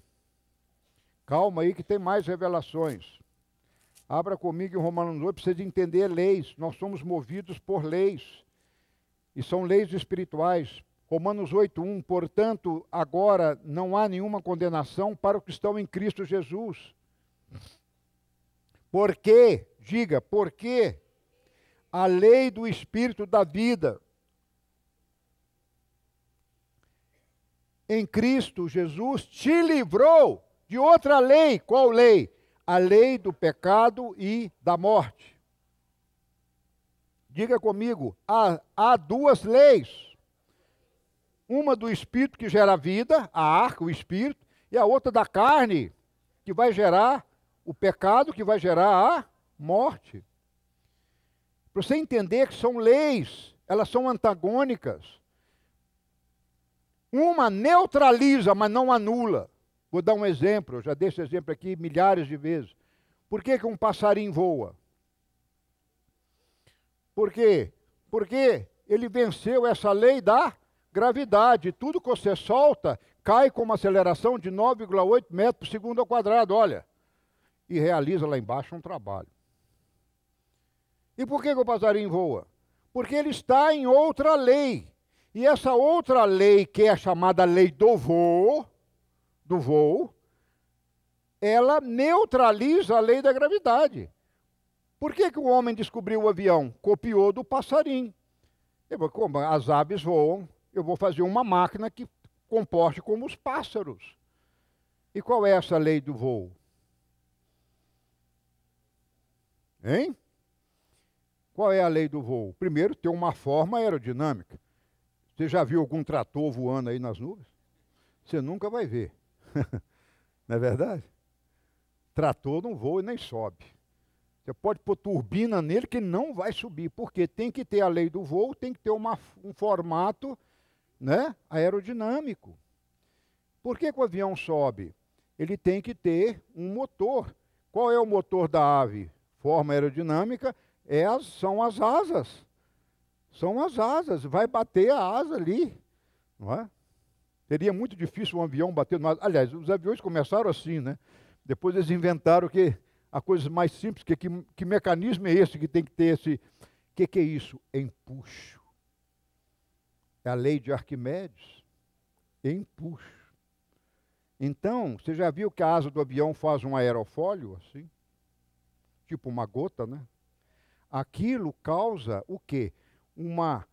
calma aí que tem mais revelações. Abra comigo em Romanos 8, precisa entender leis. Nós somos movidos por leis e são leis espirituais. Romanos 8:1, portanto, agora não há nenhuma condenação para os que estão em Cristo Jesus. Porque, diga, porque a lei do espírito da vida em Cristo Jesus te livrou de outra lei, qual lei? A lei do pecado e da morte. Diga comigo, há, há duas leis. Uma do espírito que gera vida, a arca, o espírito, e a outra da carne, que vai gerar o pecado, que vai gerar a morte. Para você entender que são leis, elas são antagônicas. Uma neutraliza, mas não anula. Vou dar um exemplo, eu já dei esse exemplo aqui milhares de vezes. Por que, que um passarinho voa? Por quê? Porque ele venceu essa lei da gravidade. Tudo que você solta cai com uma aceleração de 9,8 metros por segundo ao quadrado, olha. E realiza lá embaixo um trabalho. E por que, que o passarinho voa? Porque ele está em outra lei. E essa outra lei, que é a chamada lei do voo, do voo, ela neutraliza a lei da gravidade. Por que, que o homem descobriu o avião? Copiou do passarinho. Eu, como as aves voam, eu vou fazer uma máquina que comporte como os pássaros. E qual é essa lei do voo? Hein? Qual é a lei do voo? Primeiro, ter uma forma aerodinâmica. Você já viu algum trator voando aí nas nuvens? Você nunca vai ver. não é verdade? Trator não voa e nem sobe. Você pode pôr turbina nele que não vai subir, porque tem que ter a lei do voo, tem que ter uma, um formato né, aerodinâmico. Por que, que o avião sobe? Ele tem que ter um motor. Qual é o motor da ave? Forma aerodinâmica é as, são as asas. São as asas. Vai bater a asa ali. Não é? Seria muito difícil um avião bater no asa. Aliás, os aviões começaram assim, né? Depois eles inventaram que a coisa mais simples, que, que, que mecanismo é esse que tem que ter esse. O que, que é isso? Empuxo. É a lei de Arquimedes. Empuxo. Então, você já viu que a asa do avião faz um aerofólio, assim? Tipo uma gota, né? Aquilo causa o quê? Uma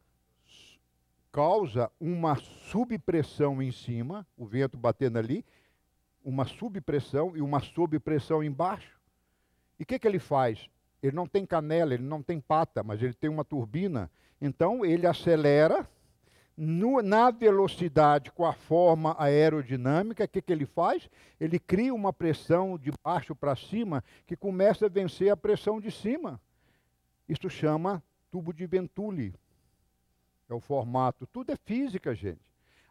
causa uma subpressão em cima, o vento batendo ali, uma subpressão e uma subpressão embaixo. E o que, que ele faz? Ele não tem canela, ele não tem pata, mas ele tem uma turbina. Então ele acelera no, na velocidade com a forma aerodinâmica. O que, que ele faz? Ele cria uma pressão de baixo para cima que começa a vencer a pressão de cima. Isso chama tubo de Venturi. É o formato. Tudo é física, gente.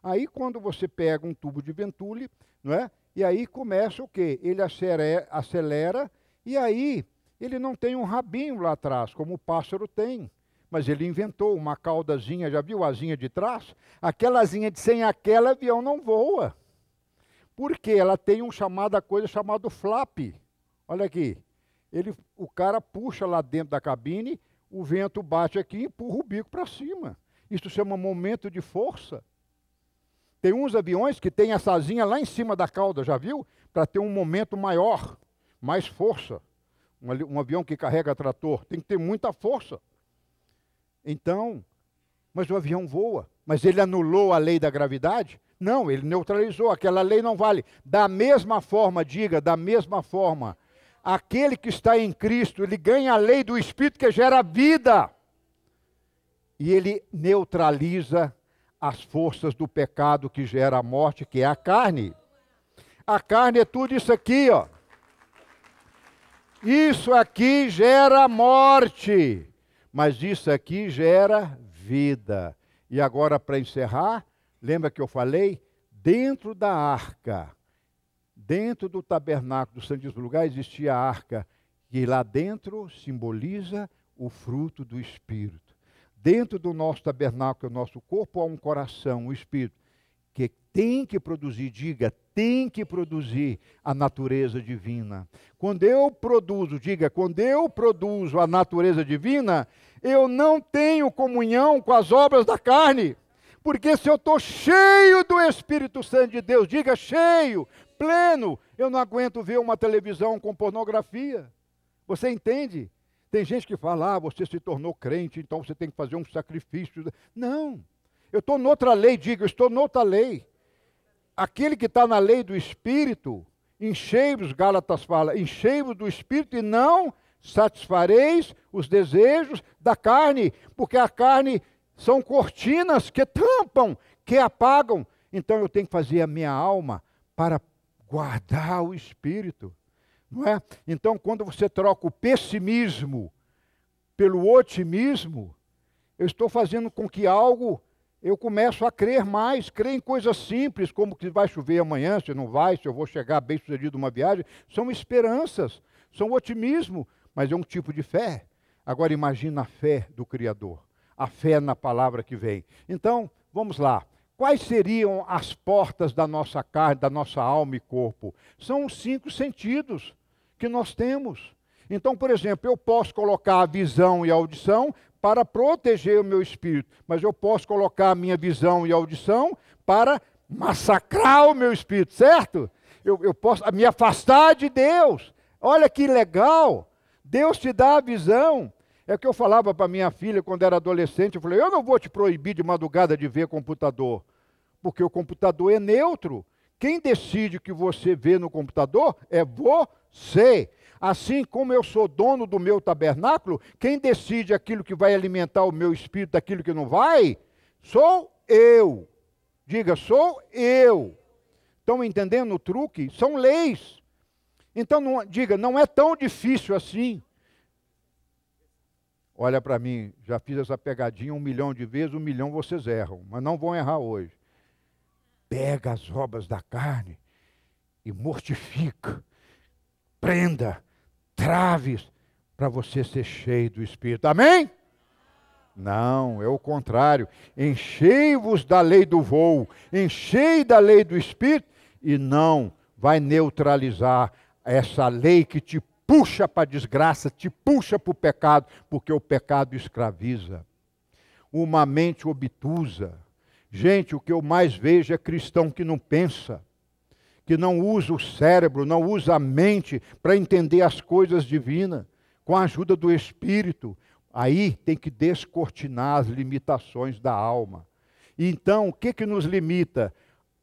Aí quando você pega um tubo de Venturi, não é? E aí começa o quê? Ele acelera, acelera e aí, ele não tem um rabinho lá atrás, como o pássaro tem. Mas ele inventou uma caudazinha, já viu asinha de trás? Aquela asinha de sem aquela, avião não voa. Porque ela tem um chamada coisa chamado flap. Olha aqui. Ele, o cara puxa lá dentro da cabine, o vento bate aqui e empurra o bico para cima. Isso chama momento de força. Tem uns aviões que tem essa asinha lá em cima da cauda, já viu? Para ter um momento maior mais força. Um, um avião que carrega trator tem que ter muita força. Então, mas o avião voa. Mas ele anulou a lei da gravidade? Não, ele neutralizou. Aquela lei não vale. Da mesma forma, diga, da mesma forma, aquele que está em Cristo, ele ganha a lei do Espírito que gera vida. E ele neutraliza as forças do pecado que gera a morte, que é a carne. A carne é tudo isso aqui, ó. Isso aqui gera morte, mas isso aqui gera vida. E agora, para encerrar, lembra que eu falei? Dentro da arca, dentro do tabernáculo do Santíssimo Lugar, existia a arca, que lá dentro simboliza o fruto do Espírito. Dentro do nosso tabernáculo, o nosso corpo, há um coração, um espírito, que tem que produzir, diga, tem que produzir a natureza divina. Quando eu produzo, diga, quando eu produzo a natureza divina, eu não tenho comunhão com as obras da carne. Porque se eu estou cheio do Espírito Santo de Deus, diga cheio, pleno, eu não aguento ver uma televisão com pornografia. Você entende? Tem gente que fala, ah, você se tornou crente, então você tem que fazer um sacrifício. Não, eu estou noutra lei, diga, eu estou noutra lei aquele que está na lei do Espírito, enchei-vos, Gálatas fala, enchei-vos do Espírito e não satisfareis os desejos da carne, porque a carne são cortinas que tampam, que apagam. Então eu tenho que fazer a minha alma para guardar o Espírito. Não é? Então, quando você troca o pessimismo pelo otimismo, eu estou fazendo com que algo eu começo a crer mais, crer em coisas simples, como que vai chover amanhã, se não vai, se eu vou chegar bem sucedido numa viagem. São esperanças, são otimismo, mas é um tipo de fé. Agora imagina a fé do Criador, a fé na palavra que vem. Então, vamos lá. Quais seriam as portas da nossa carne, da nossa alma e corpo? São os cinco sentidos que nós temos. Então, por exemplo, eu posso colocar a visão e a audição, para proteger o meu espírito, mas eu posso colocar a minha visão e audição para massacrar o meu espírito, certo? Eu, eu posso me afastar de Deus. Olha que legal! Deus te dá a visão. É que eu falava para minha filha quando era adolescente, eu falei, eu não vou te proibir de madrugada de ver computador, porque o computador é neutro. Quem decide o que você vê no computador é você. Assim como eu sou dono do meu tabernáculo, quem decide aquilo que vai alimentar o meu espírito, daquilo que não vai, sou eu. Diga, sou eu. Estão entendendo o truque? São leis. Então, não, diga, não é tão difícil assim. Olha para mim, já fiz essa pegadinha um milhão de vezes, um milhão vocês erram, mas não vão errar hoje. Pega as obras da carne e mortifica, prenda, traves para você ser cheio do Espírito. Amém? Não, é o contrário. Enchei-vos da lei do voo, enchei da lei do Espírito, e não vai neutralizar essa lei que te puxa para a desgraça, te puxa para o pecado, porque o pecado escraviza. Uma mente obtusa. Gente, o que eu mais vejo é cristão que não pensa que não usa o cérebro, não usa a mente para entender as coisas divinas, com a ajuda do Espírito, aí tem que descortinar as limitações da alma. Então, o que, que nos limita?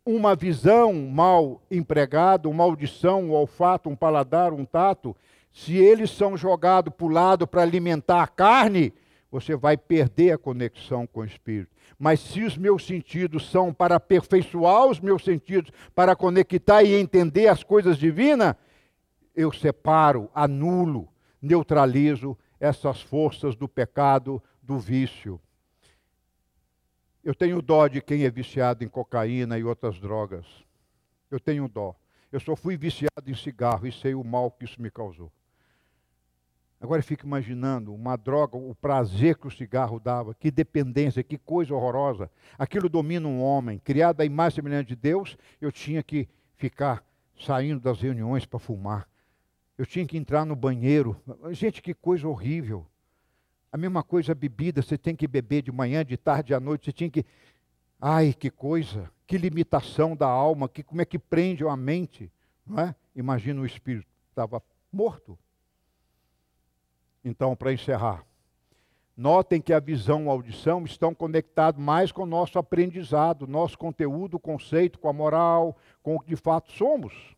Uma visão mal empregada, uma audição, um olfato, um paladar, um tato, se eles são jogados para o lado para alimentar a carne, você vai perder a conexão com o Espírito. Mas se os meus sentidos são para aperfeiçoar os meus sentidos, para conectar e entender as coisas divinas, eu separo, anulo, neutralizo essas forças do pecado, do vício. Eu tenho dó de quem é viciado em cocaína e outras drogas. Eu tenho dó. Eu só fui viciado em cigarro e sei o mal que isso me causou. Agora fica imaginando uma droga, o prazer que o cigarro dava, que dependência, que coisa horrorosa. Aquilo domina um homem. Criado a imagem semelhante de Deus, eu tinha que ficar saindo das reuniões para fumar. Eu tinha que entrar no banheiro. Gente, que coisa horrível. A mesma coisa a bebida, você tem que beber de manhã, de tarde, à noite, você tinha que. Ai, que coisa, que limitação da alma, que como é que prende a mente, não é? Imagina o espírito estava morto então, para encerrar. Notem que a visão e a audição estão conectados mais com o nosso aprendizado, nosso conteúdo, conceito, com a moral, com o que de fato somos.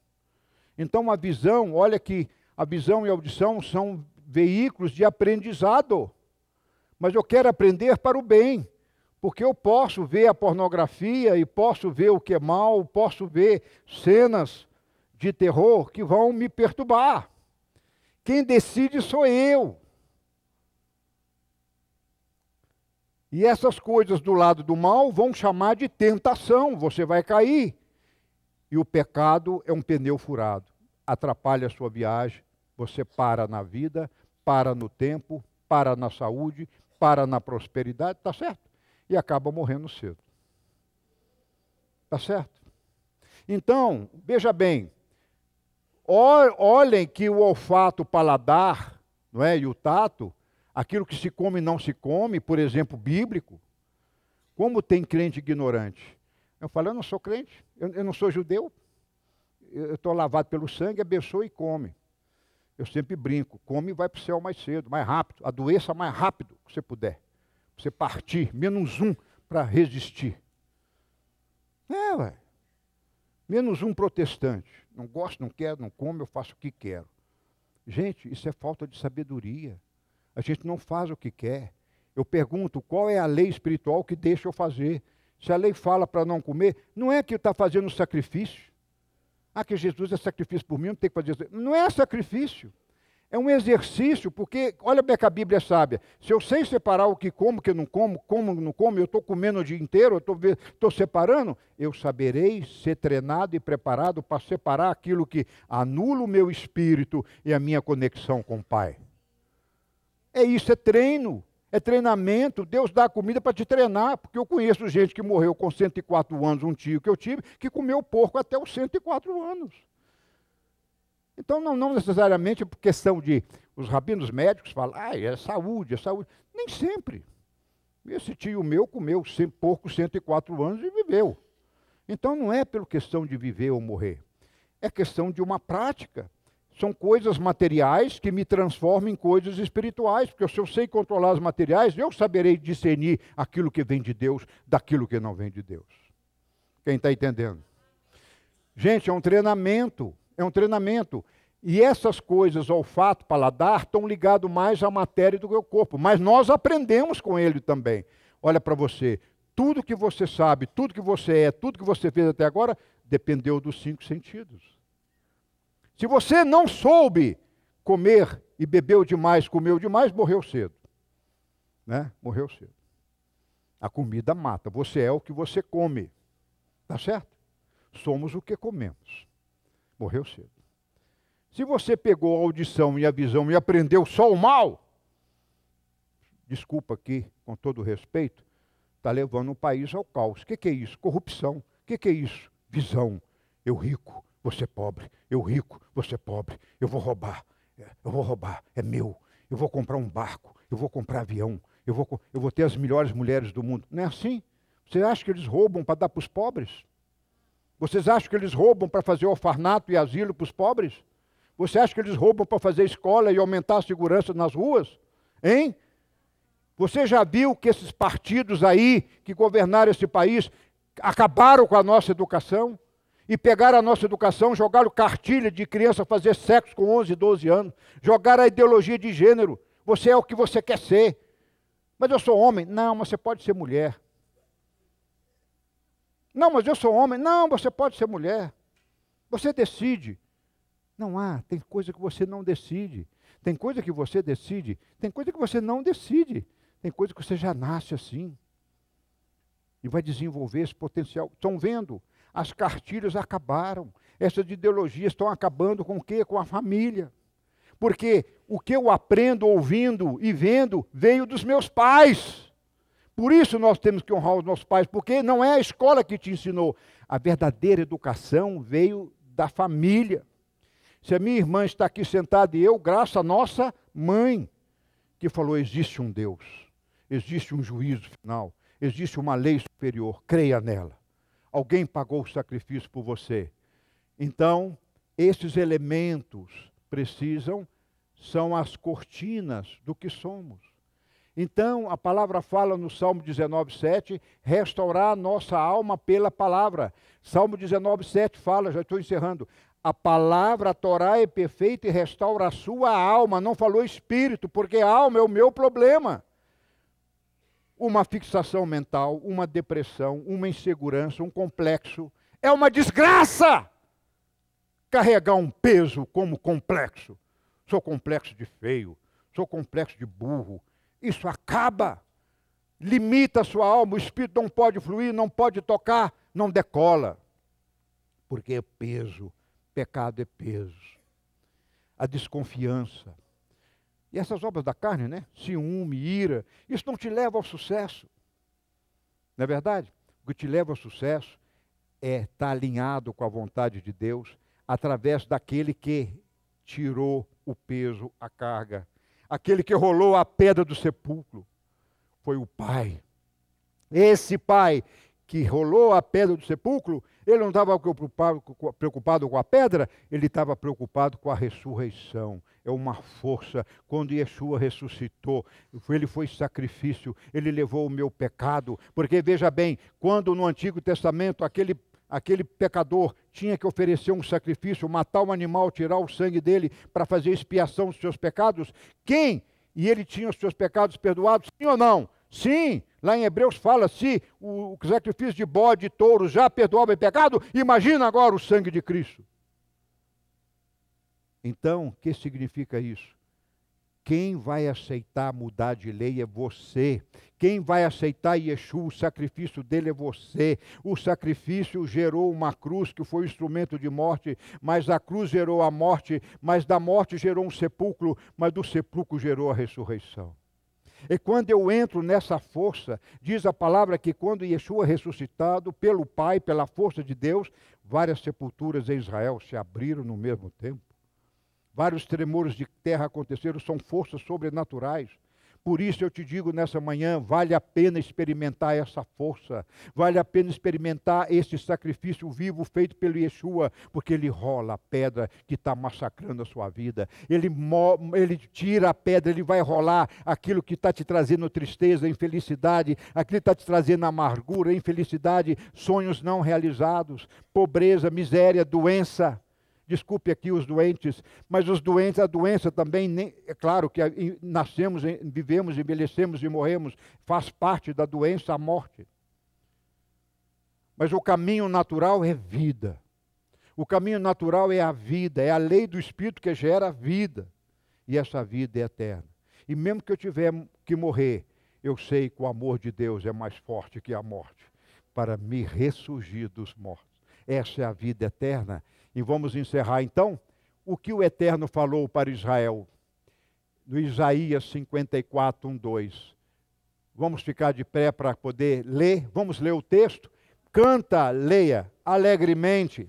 Então a visão, olha que a visão e a audição são veículos de aprendizado. Mas eu quero aprender para o bem, porque eu posso ver a pornografia e posso ver o que é mal, posso ver cenas de terror que vão me perturbar. Quem decide sou eu. E essas coisas do lado do mal vão chamar de tentação, você vai cair. E o pecado é um pneu furado, atrapalha a sua viagem, você para na vida, para no tempo, para na saúde, para na prosperidade, tá certo? E acaba morrendo cedo. Tá certo? Então, veja bem, Olhem que o olfato, o paladar, não é? E o tato, aquilo que se come e não se come, por exemplo, bíblico. Como tem crente ignorante? Eu falo, eu não sou crente, eu, eu não sou judeu, eu estou lavado pelo sangue, abençoa e come. Eu sempre brinco, come e vai para o céu mais cedo, mais rápido, a doença mais rápido que você puder. Você partir, menos um para resistir. É, ué. Menos um protestante não gosto, não quero, não como, eu faço o que quero. Gente, isso é falta de sabedoria. A gente não faz o que quer. Eu pergunto qual é a lei espiritual que deixa eu fazer. Se a lei fala para não comer, não é que está fazendo sacrifício. Ah, que Jesus é sacrifício por mim, não tem que fazer. Não é sacrifício. É um exercício, porque olha bem que a Bíblia é sábia. Se eu sei separar o que como, o que não como, como, não como, eu estou comendo o dia inteiro, eu estou separando, eu saberei ser treinado e preparado para separar aquilo que anula o meu espírito e a minha conexão com o Pai. É isso, é treino, é treinamento. Deus dá comida para te treinar, porque eu conheço gente que morreu com 104 anos, um tio que eu tive, que comeu porco até os 104 anos. Então, não, não necessariamente por questão de os rabinos médicos falam, ah, é saúde, é saúde. Nem sempre. Esse tio meu comeu porco 104 anos e viveu. Então, não é pela questão de viver ou morrer. É questão de uma prática. São coisas materiais que me transformam em coisas espirituais, porque se eu sei controlar as materiais, eu saberei discernir aquilo que vem de Deus daquilo que não vem de Deus. Quem está entendendo? Gente, é um treinamento é um treinamento. E essas coisas, olfato, paladar, estão ligados mais à matéria do que ao corpo. Mas nós aprendemos com ele também. Olha para você, tudo que você sabe, tudo que você é, tudo que você fez até agora, dependeu dos cinco sentidos. Se você não soube comer e bebeu demais, comeu demais, morreu cedo. Né? Morreu cedo. A comida mata. Você é o que você come. Está certo? Somos o que comemos morreu cedo. Se você pegou a audição e a visão e aprendeu só o mal, desculpa aqui, com todo respeito, está levando o país ao caos. O que, que, é isso? Corrupção. O que, que é isso? Visão. Eu rico, você pobre. Eu rico, você pobre. Eu vou roubar. É, eu vou roubar. É meu. Eu vou comprar um barco. Eu vou comprar avião. Eu vou, eu vou ter as melhores mulheres do mundo. Não é assim? Você acha que eles roubam para dar para os pobres? Vocês acham que eles roubam para fazer orfanato e asilo para os pobres? Você acha que eles roubam para fazer escola e aumentar a segurança nas ruas? Hein? Você já viu que esses partidos aí que governaram esse país acabaram com a nossa educação? E pegaram a nossa educação, jogaram cartilha de criança fazer sexo com 11, 12 anos, jogaram a ideologia de gênero. Você é o que você quer ser. Mas eu sou homem. Não, mas você pode ser mulher. Não, mas eu sou homem. Não, você pode ser mulher. Você decide. Não há, tem coisa que você não decide. Tem coisa que você decide. Tem coisa que você não decide. Tem coisa que você já nasce assim. E vai desenvolver esse potencial. Estão vendo? As cartilhas acabaram. Essas ideologias estão acabando com o quê? Com a família. Porque o que eu aprendo ouvindo e vendo veio dos meus pais. Por isso nós temos que honrar os nossos pais, porque não é a escola que te ensinou. A verdadeira educação veio da família. Se a minha irmã está aqui sentada e eu, graças à nossa mãe, que falou: existe um Deus, existe um juízo final, existe uma lei superior, creia nela. Alguém pagou o sacrifício por você. Então, esses elementos precisam, são as cortinas do que somos. Então, a palavra fala no Salmo 19,7, restaurar nossa alma pela palavra. Salmo 19,7 fala, já estou encerrando, a palavra, a Torá é perfeita e restaura a sua alma, não falou espírito, porque a alma é o meu problema. Uma fixação mental, uma depressão, uma insegurança, um complexo, é uma desgraça carregar um peso como complexo. Sou complexo de feio, sou complexo de burro, isso acaba. Limita a sua alma, o espírito não pode fluir, não pode tocar, não decola. Porque é peso, pecado é peso. A desconfiança. E essas obras da carne, né? Ciúme, ira, isso não te leva ao sucesso. Não é verdade? O que te leva ao sucesso é estar alinhado com a vontade de Deus através daquele que tirou o peso, a carga aquele que rolou a pedra do sepulcro, foi o Pai. Esse Pai que rolou a pedra do sepulcro, ele não estava preocupado com a pedra, ele estava preocupado com a ressurreição. É uma força. Quando Yeshua ressuscitou, ele foi sacrifício, ele levou o meu pecado. Porque veja bem, quando no Antigo Testamento aquele aquele pecador tinha que oferecer um sacrifício, matar um animal, tirar o sangue dele para fazer expiação dos seus pecados? Quem? E ele tinha os seus pecados perdoados, sim ou não? Sim, lá em Hebreus fala: se o sacrifício de bode e touro já perdoava o pecado, imagina agora o sangue de Cristo. Então, o que significa isso? Quem vai aceitar mudar de lei é você. Quem vai aceitar Yeshua, o sacrifício dele é você. O sacrifício gerou uma cruz que foi instrumento de morte, mas a cruz gerou a morte, mas da morte gerou um sepulcro, mas do sepulcro gerou a ressurreição. E quando eu entro nessa força, diz a palavra que quando Yeshua é ressuscitado pelo Pai, pela força de Deus, várias sepulturas em Israel se abriram no mesmo tempo. Vários tremores de terra aconteceram, são forças sobrenaturais. Por isso eu te digo nessa manhã: vale a pena experimentar essa força, vale a pena experimentar esse sacrifício vivo feito pelo Yeshua, porque ele rola a pedra que está massacrando a sua vida, ele, ele tira a pedra, ele vai rolar aquilo que está te trazendo tristeza, infelicidade, aquilo que está te trazendo amargura, infelicidade, sonhos não realizados, pobreza, miséria, doença desculpe aqui os doentes, mas os doentes, a doença também, nem, é claro que nascemos, vivemos, envelhecemos e morremos, faz parte da doença a morte. Mas o caminho natural é vida. O caminho natural é a vida, é a lei do Espírito que gera a vida. E essa vida é eterna. E mesmo que eu tiver que morrer, eu sei que o amor de Deus é mais forte que a morte, para me ressurgir dos mortos. Essa é a vida eterna e vamos encerrar então o que o Eterno falou para Israel. No Isaías 54, 1, 2. Vamos ficar de pé para poder ler. Vamos ler o texto. Canta, leia alegremente,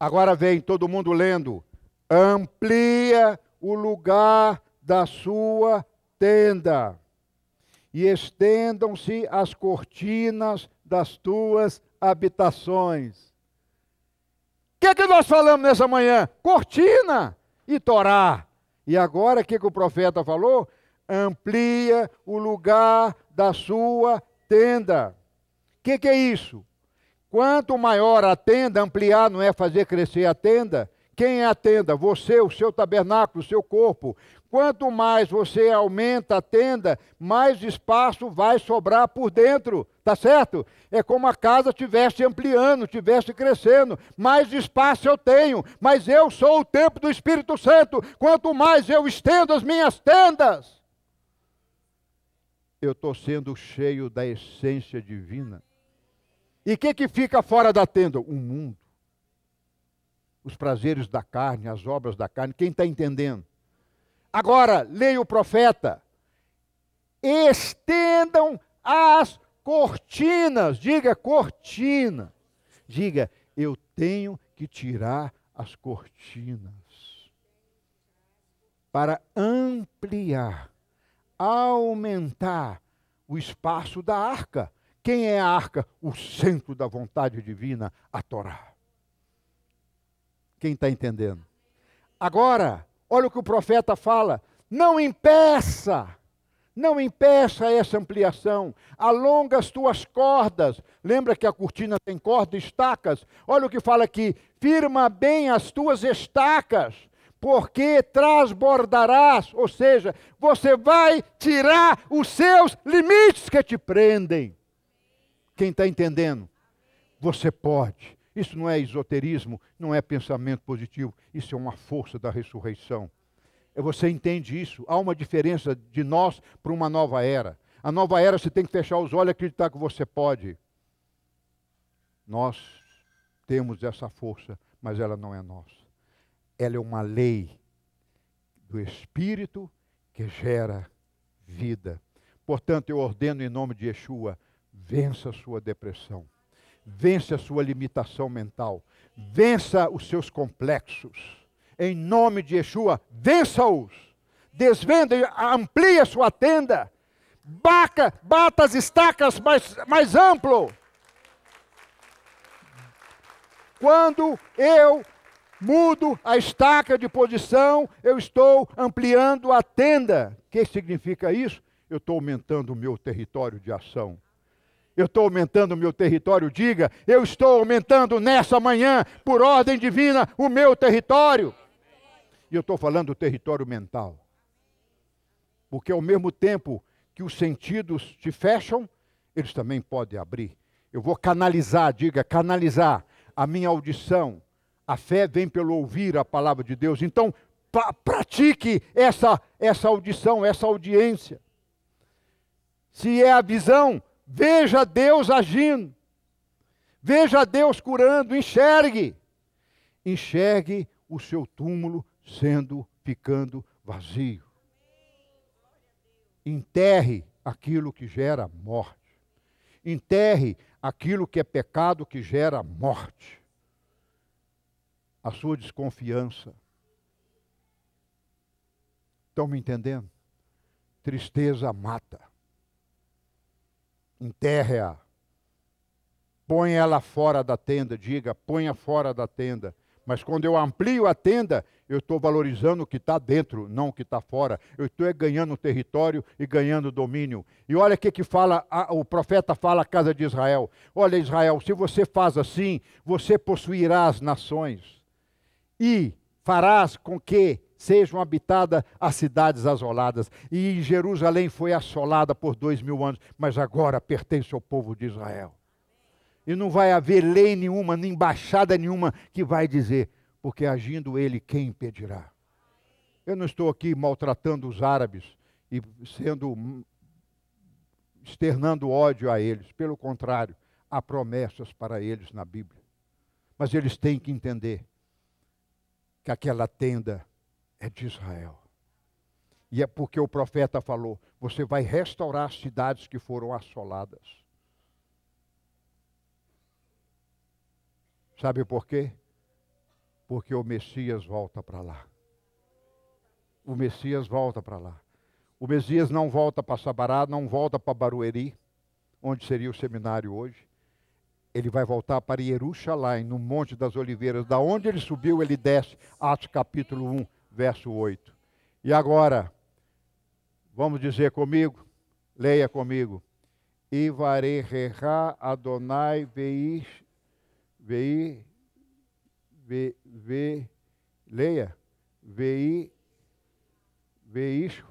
Agora vem todo mundo lendo. Amplia o lugar da sua tenda, e estendam-se as cortinas das tuas habitações. O que, é que nós falamos nessa manhã? Cortina e Torá. E agora o que, que o profeta falou? Amplia o lugar da sua tenda. O que, que é isso? Quanto maior a tenda, ampliar não é fazer crescer a tenda. Quem é a tenda? Você, o seu tabernáculo, o seu corpo. Quanto mais você aumenta a tenda, mais espaço vai sobrar por dentro, tá certo? É como a casa estivesse ampliando, estivesse crescendo. Mais espaço eu tenho, mas eu sou o templo do Espírito Santo. Quanto mais eu estendo as minhas tendas, eu estou sendo cheio da essência divina. E o que, que fica fora da tenda? O mundo. Os prazeres da carne, as obras da carne. Quem está entendendo? Agora, leia o profeta. Estendam as cortinas. Diga cortina. Diga, eu tenho que tirar as cortinas para ampliar, aumentar o espaço da arca. Quem é a arca? O centro da vontade divina, a Torá. Quem está entendendo? Agora, olha o que o profeta fala: não impeça, não impeça essa ampliação, alonga as tuas cordas. Lembra que a cortina tem corda e estacas? Olha o que fala aqui: firma bem as tuas estacas porque transbordarás, ou seja, você vai tirar os seus limites que te prendem. Quem está entendendo? Você pode. Isso não é esoterismo, não é pensamento positivo, isso é uma força da ressurreição. É, você entende isso? Há uma diferença de nós para uma nova era. A nova era você tem que fechar os olhos e acreditar que você pode. Nós temos essa força, mas ela não é nossa. Ela é uma lei do Espírito que gera vida. Portanto, eu ordeno em nome de Yeshua, Vença a sua depressão. Vença a sua limitação mental. Vença os seus complexos. Em nome de Yeshua, vença-os. Desvenda, amplie a sua tenda. Baca, bata as estacas mais, mais amplo. Quando eu mudo a estaca de posição, eu estou ampliando a tenda. O que significa isso? Eu estou aumentando o meu território de ação eu estou aumentando o meu território, diga, eu estou aumentando nessa manhã, por ordem divina, o meu território. E eu estou falando do território mental. Porque ao mesmo tempo que os sentidos te fecham, eles também podem abrir. Eu vou canalizar, diga, canalizar a minha audição. A fé vem pelo ouvir a palavra de Deus. Então, pra, pratique essa, essa audição, essa audiência. Se é a visão, Veja Deus agindo. Veja Deus curando. Enxergue. Enxergue o seu túmulo sendo, ficando vazio. Enterre aquilo que gera morte. Enterre aquilo que é pecado que gera morte. A sua desconfiança. Estão me entendendo? Tristeza mata enterre-a. Põe ela fora da tenda, diga, ponha fora da tenda. Mas quando eu amplio a tenda, eu estou valorizando o que está dentro, não o que está fora. Eu estou é ganhando território e ganhando domínio. E olha o que, que fala, a, o profeta fala à casa de Israel. Olha, Israel, se você faz assim, você possuirá as nações. E farás com que sejam habitadas as cidades asoladas. E Jerusalém foi assolada por dois mil anos, mas agora pertence ao povo de Israel. E não vai haver lei nenhuma, nem embaixada nenhuma que vai dizer, porque agindo ele, quem impedirá? Eu não estou aqui maltratando os árabes e sendo hum, externando ódio a eles, pelo contrário, há promessas para eles na Bíblia. Mas eles têm que entender que aquela tenda é de Israel. E é porque o profeta falou: você vai restaurar as cidades que foram assoladas. Sabe por quê? Porque o Messias volta para lá. O Messias volta para lá. O Messias não volta para Sabará, não volta para Barueri, onde seria o seminário hoje. Ele vai voltar para Jerusalém, no Monte das Oliveiras, da onde ele subiu, ele desce. Atos capítulo 1 verso 8. E agora, vamos dizer comigo, leia comigo. Ivareherá Adonai veish, vei, ve, ve, leia, vei, veish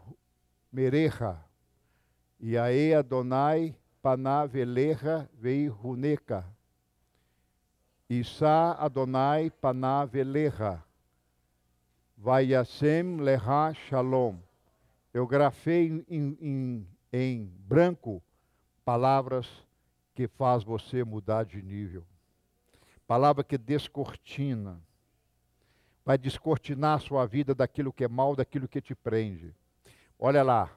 mereha, e ae Adonai panaveleha vei e sa Adonai panaveleha, Vayasem Leha Shalom. Eu grafei em, em, em branco palavras que faz você mudar de nível. Palavra que descortina. Vai descortinar a sua vida daquilo que é mal, daquilo que te prende. Olha lá.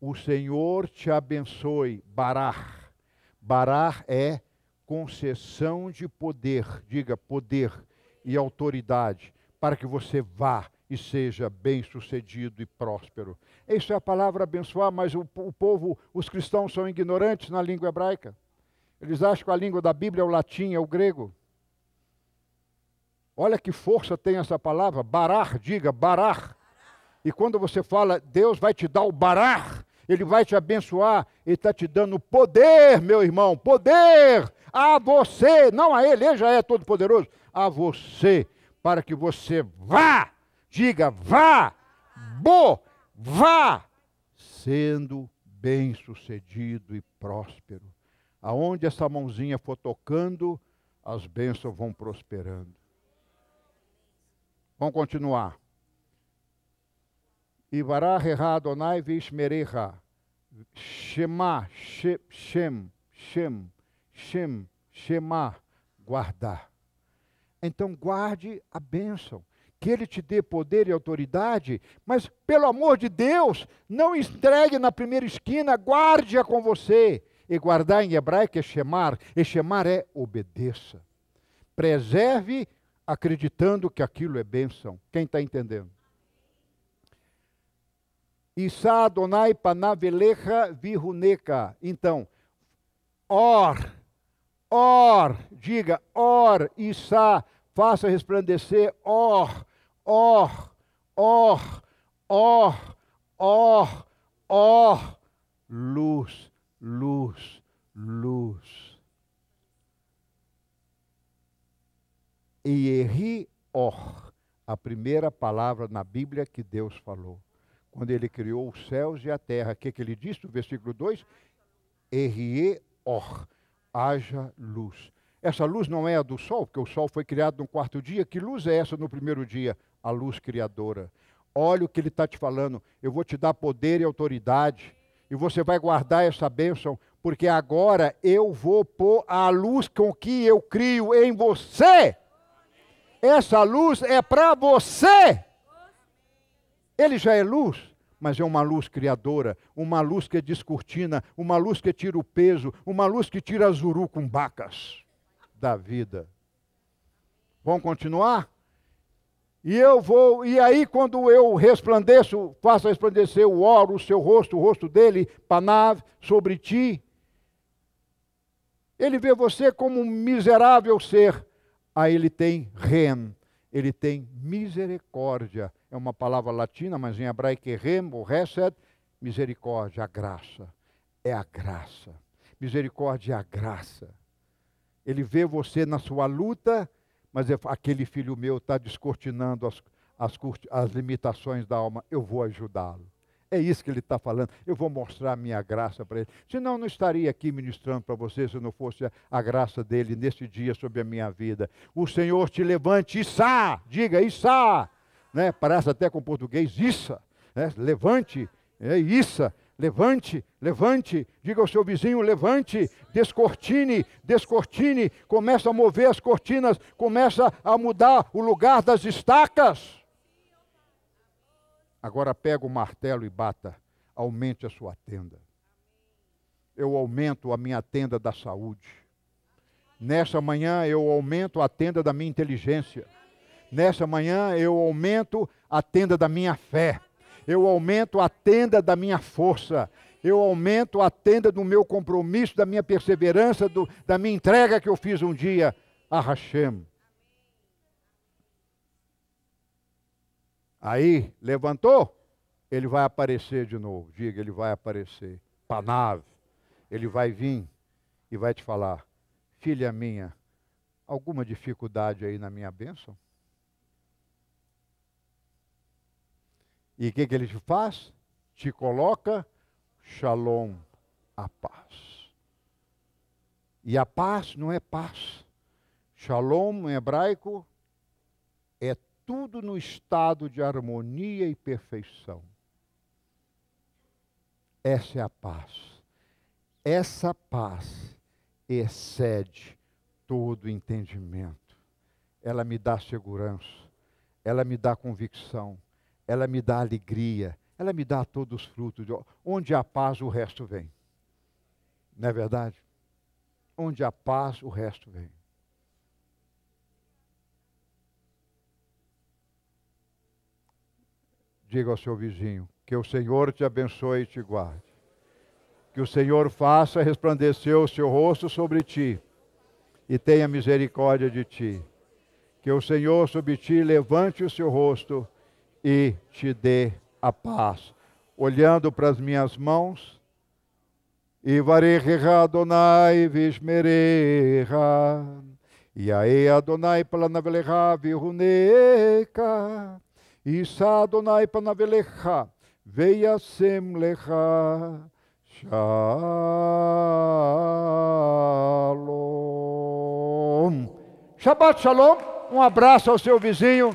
O Senhor te abençoe. Barar. Barar é concessão de poder. Diga, poder e autoridade para que você vá e seja bem-sucedido e próspero. Isso é a palavra abençoar, mas o, o, povo, os cristãos são ignorantes na língua hebraica. Eles acham que a língua da Bíblia é o latim, é o grego. Olha que força tem essa palavra, barar, diga barar. E quando você fala, Deus vai te dar o barar, Ele vai te abençoar, Ele está te dando poder, meu irmão, poder a você, não a Ele, Ele já é todo poderoso, a você para que você vá, diga vá, bo, vá, sendo bem-sucedido e próspero. Aonde essa mãozinha for tocando, as bênçãos vão prosperando. Vamos continuar. Ivará Rerá, Adonai vishmereha. Shema, she, shem, shem, shem, shema, guardar. Então guarde a bênção, que Ele te dê poder e autoridade, mas pelo amor de Deus, não entregue na primeira esquina, guarde-a com você. E guardar em hebraico é chamar, e chamar é obedeça. Preserve acreditando que aquilo é bênção. Quem está entendendo? Issa Adonai panavelecha viruneca. Então, or Or, diga, or, Issá, faça resplandecer, or, or, or, or, or, or, luz, luz, luz. Yeri or, a primeira palavra na Bíblia que Deus falou. Quando ele criou os céus e a terra, o que, que ele disse no versículo 2? Erie or haja luz. Essa luz não é a do sol, porque o sol foi criado no quarto dia. Que luz é essa no primeiro dia? A luz criadora. Olha o que ele está te falando. Eu vou te dar poder e autoridade. E você vai guardar essa bênção, porque agora eu vou pôr a luz com que eu crio em você. Essa luz é para você. Ele já é luz mas é uma luz criadora, uma luz que descortina, uma luz que tira o peso, uma luz que tira as urucumbacas da vida. Vão continuar? E eu vou, e aí quando eu resplandeço, faço resplandecer o oro, o seu rosto, o rosto dele, panav, sobre ti, ele vê você como um miserável ser. Aí ele tem rem, ele tem misericórdia, é uma palavra latina, mas em hebraico é remo, rem, resed, misericórdia, a graça. É a graça. Misericórdia é a graça. Ele vê você na sua luta, mas é aquele filho meu está descortinando as, as, as limitações da alma, eu vou ajudá-lo. É isso que ele está falando. Eu vou mostrar a minha graça para ele. Senão, não estaria aqui ministrando para você se não fosse a, a graça dele nesse dia sobre a minha vida. O Senhor te levante, sa, Diga, sa né? parece até com português, issa, né? levante, é, issa, levante, levante, diga ao seu vizinho, levante, descortine, descortine, começa a mover as cortinas, começa a mudar o lugar das estacas. Agora pega o martelo e bata, aumente a sua tenda. Eu aumento a minha tenda da saúde. Nessa manhã eu aumento a tenda da minha inteligência Nesta manhã eu aumento a tenda da minha fé, eu aumento a tenda da minha força, eu aumento a tenda do meu compromisso, da minha perseverança, do, da minha entrega que eu fiz um dia a Hashem. Aí levantou, ele vai aparecer de novo. Diga, ele vai aparecer. Panave, ele vai vir e vai te falar: Filha minha, alguma dificuldade aí na minha bênção? E o que, que ele te faz? Te coloca shalom, a paz. E a paz não é paz. Shalom em hebraico é tudo no estado de harmonia e perfeição. Essa é a paz. Essa paz excede todo entendimento. Ela me dá segurança, ela me dá convicção, ela me dá alegria, ela me dá todos os frutos. Onde há paz, o resto vem. Não é verdade? Onde há paz, o resto vem. Diga ao seu vizinho: Que o Senhor te abençoe e te guarde. Que o Senhor faça resplandecer o seu rosto sobre ti e tenha misericórdia de ti. Que o Senhor sobre ti levante o seu rosto e te dê a paz. Olhando para as minhas mãos, Ivarecha Adonai vishmerecha, Iae Adonai panavelecha vihuneca, Isa Adonai panavelecha veyasemlecha shalom. Shabbat shalom, um abraço ao seu vizinho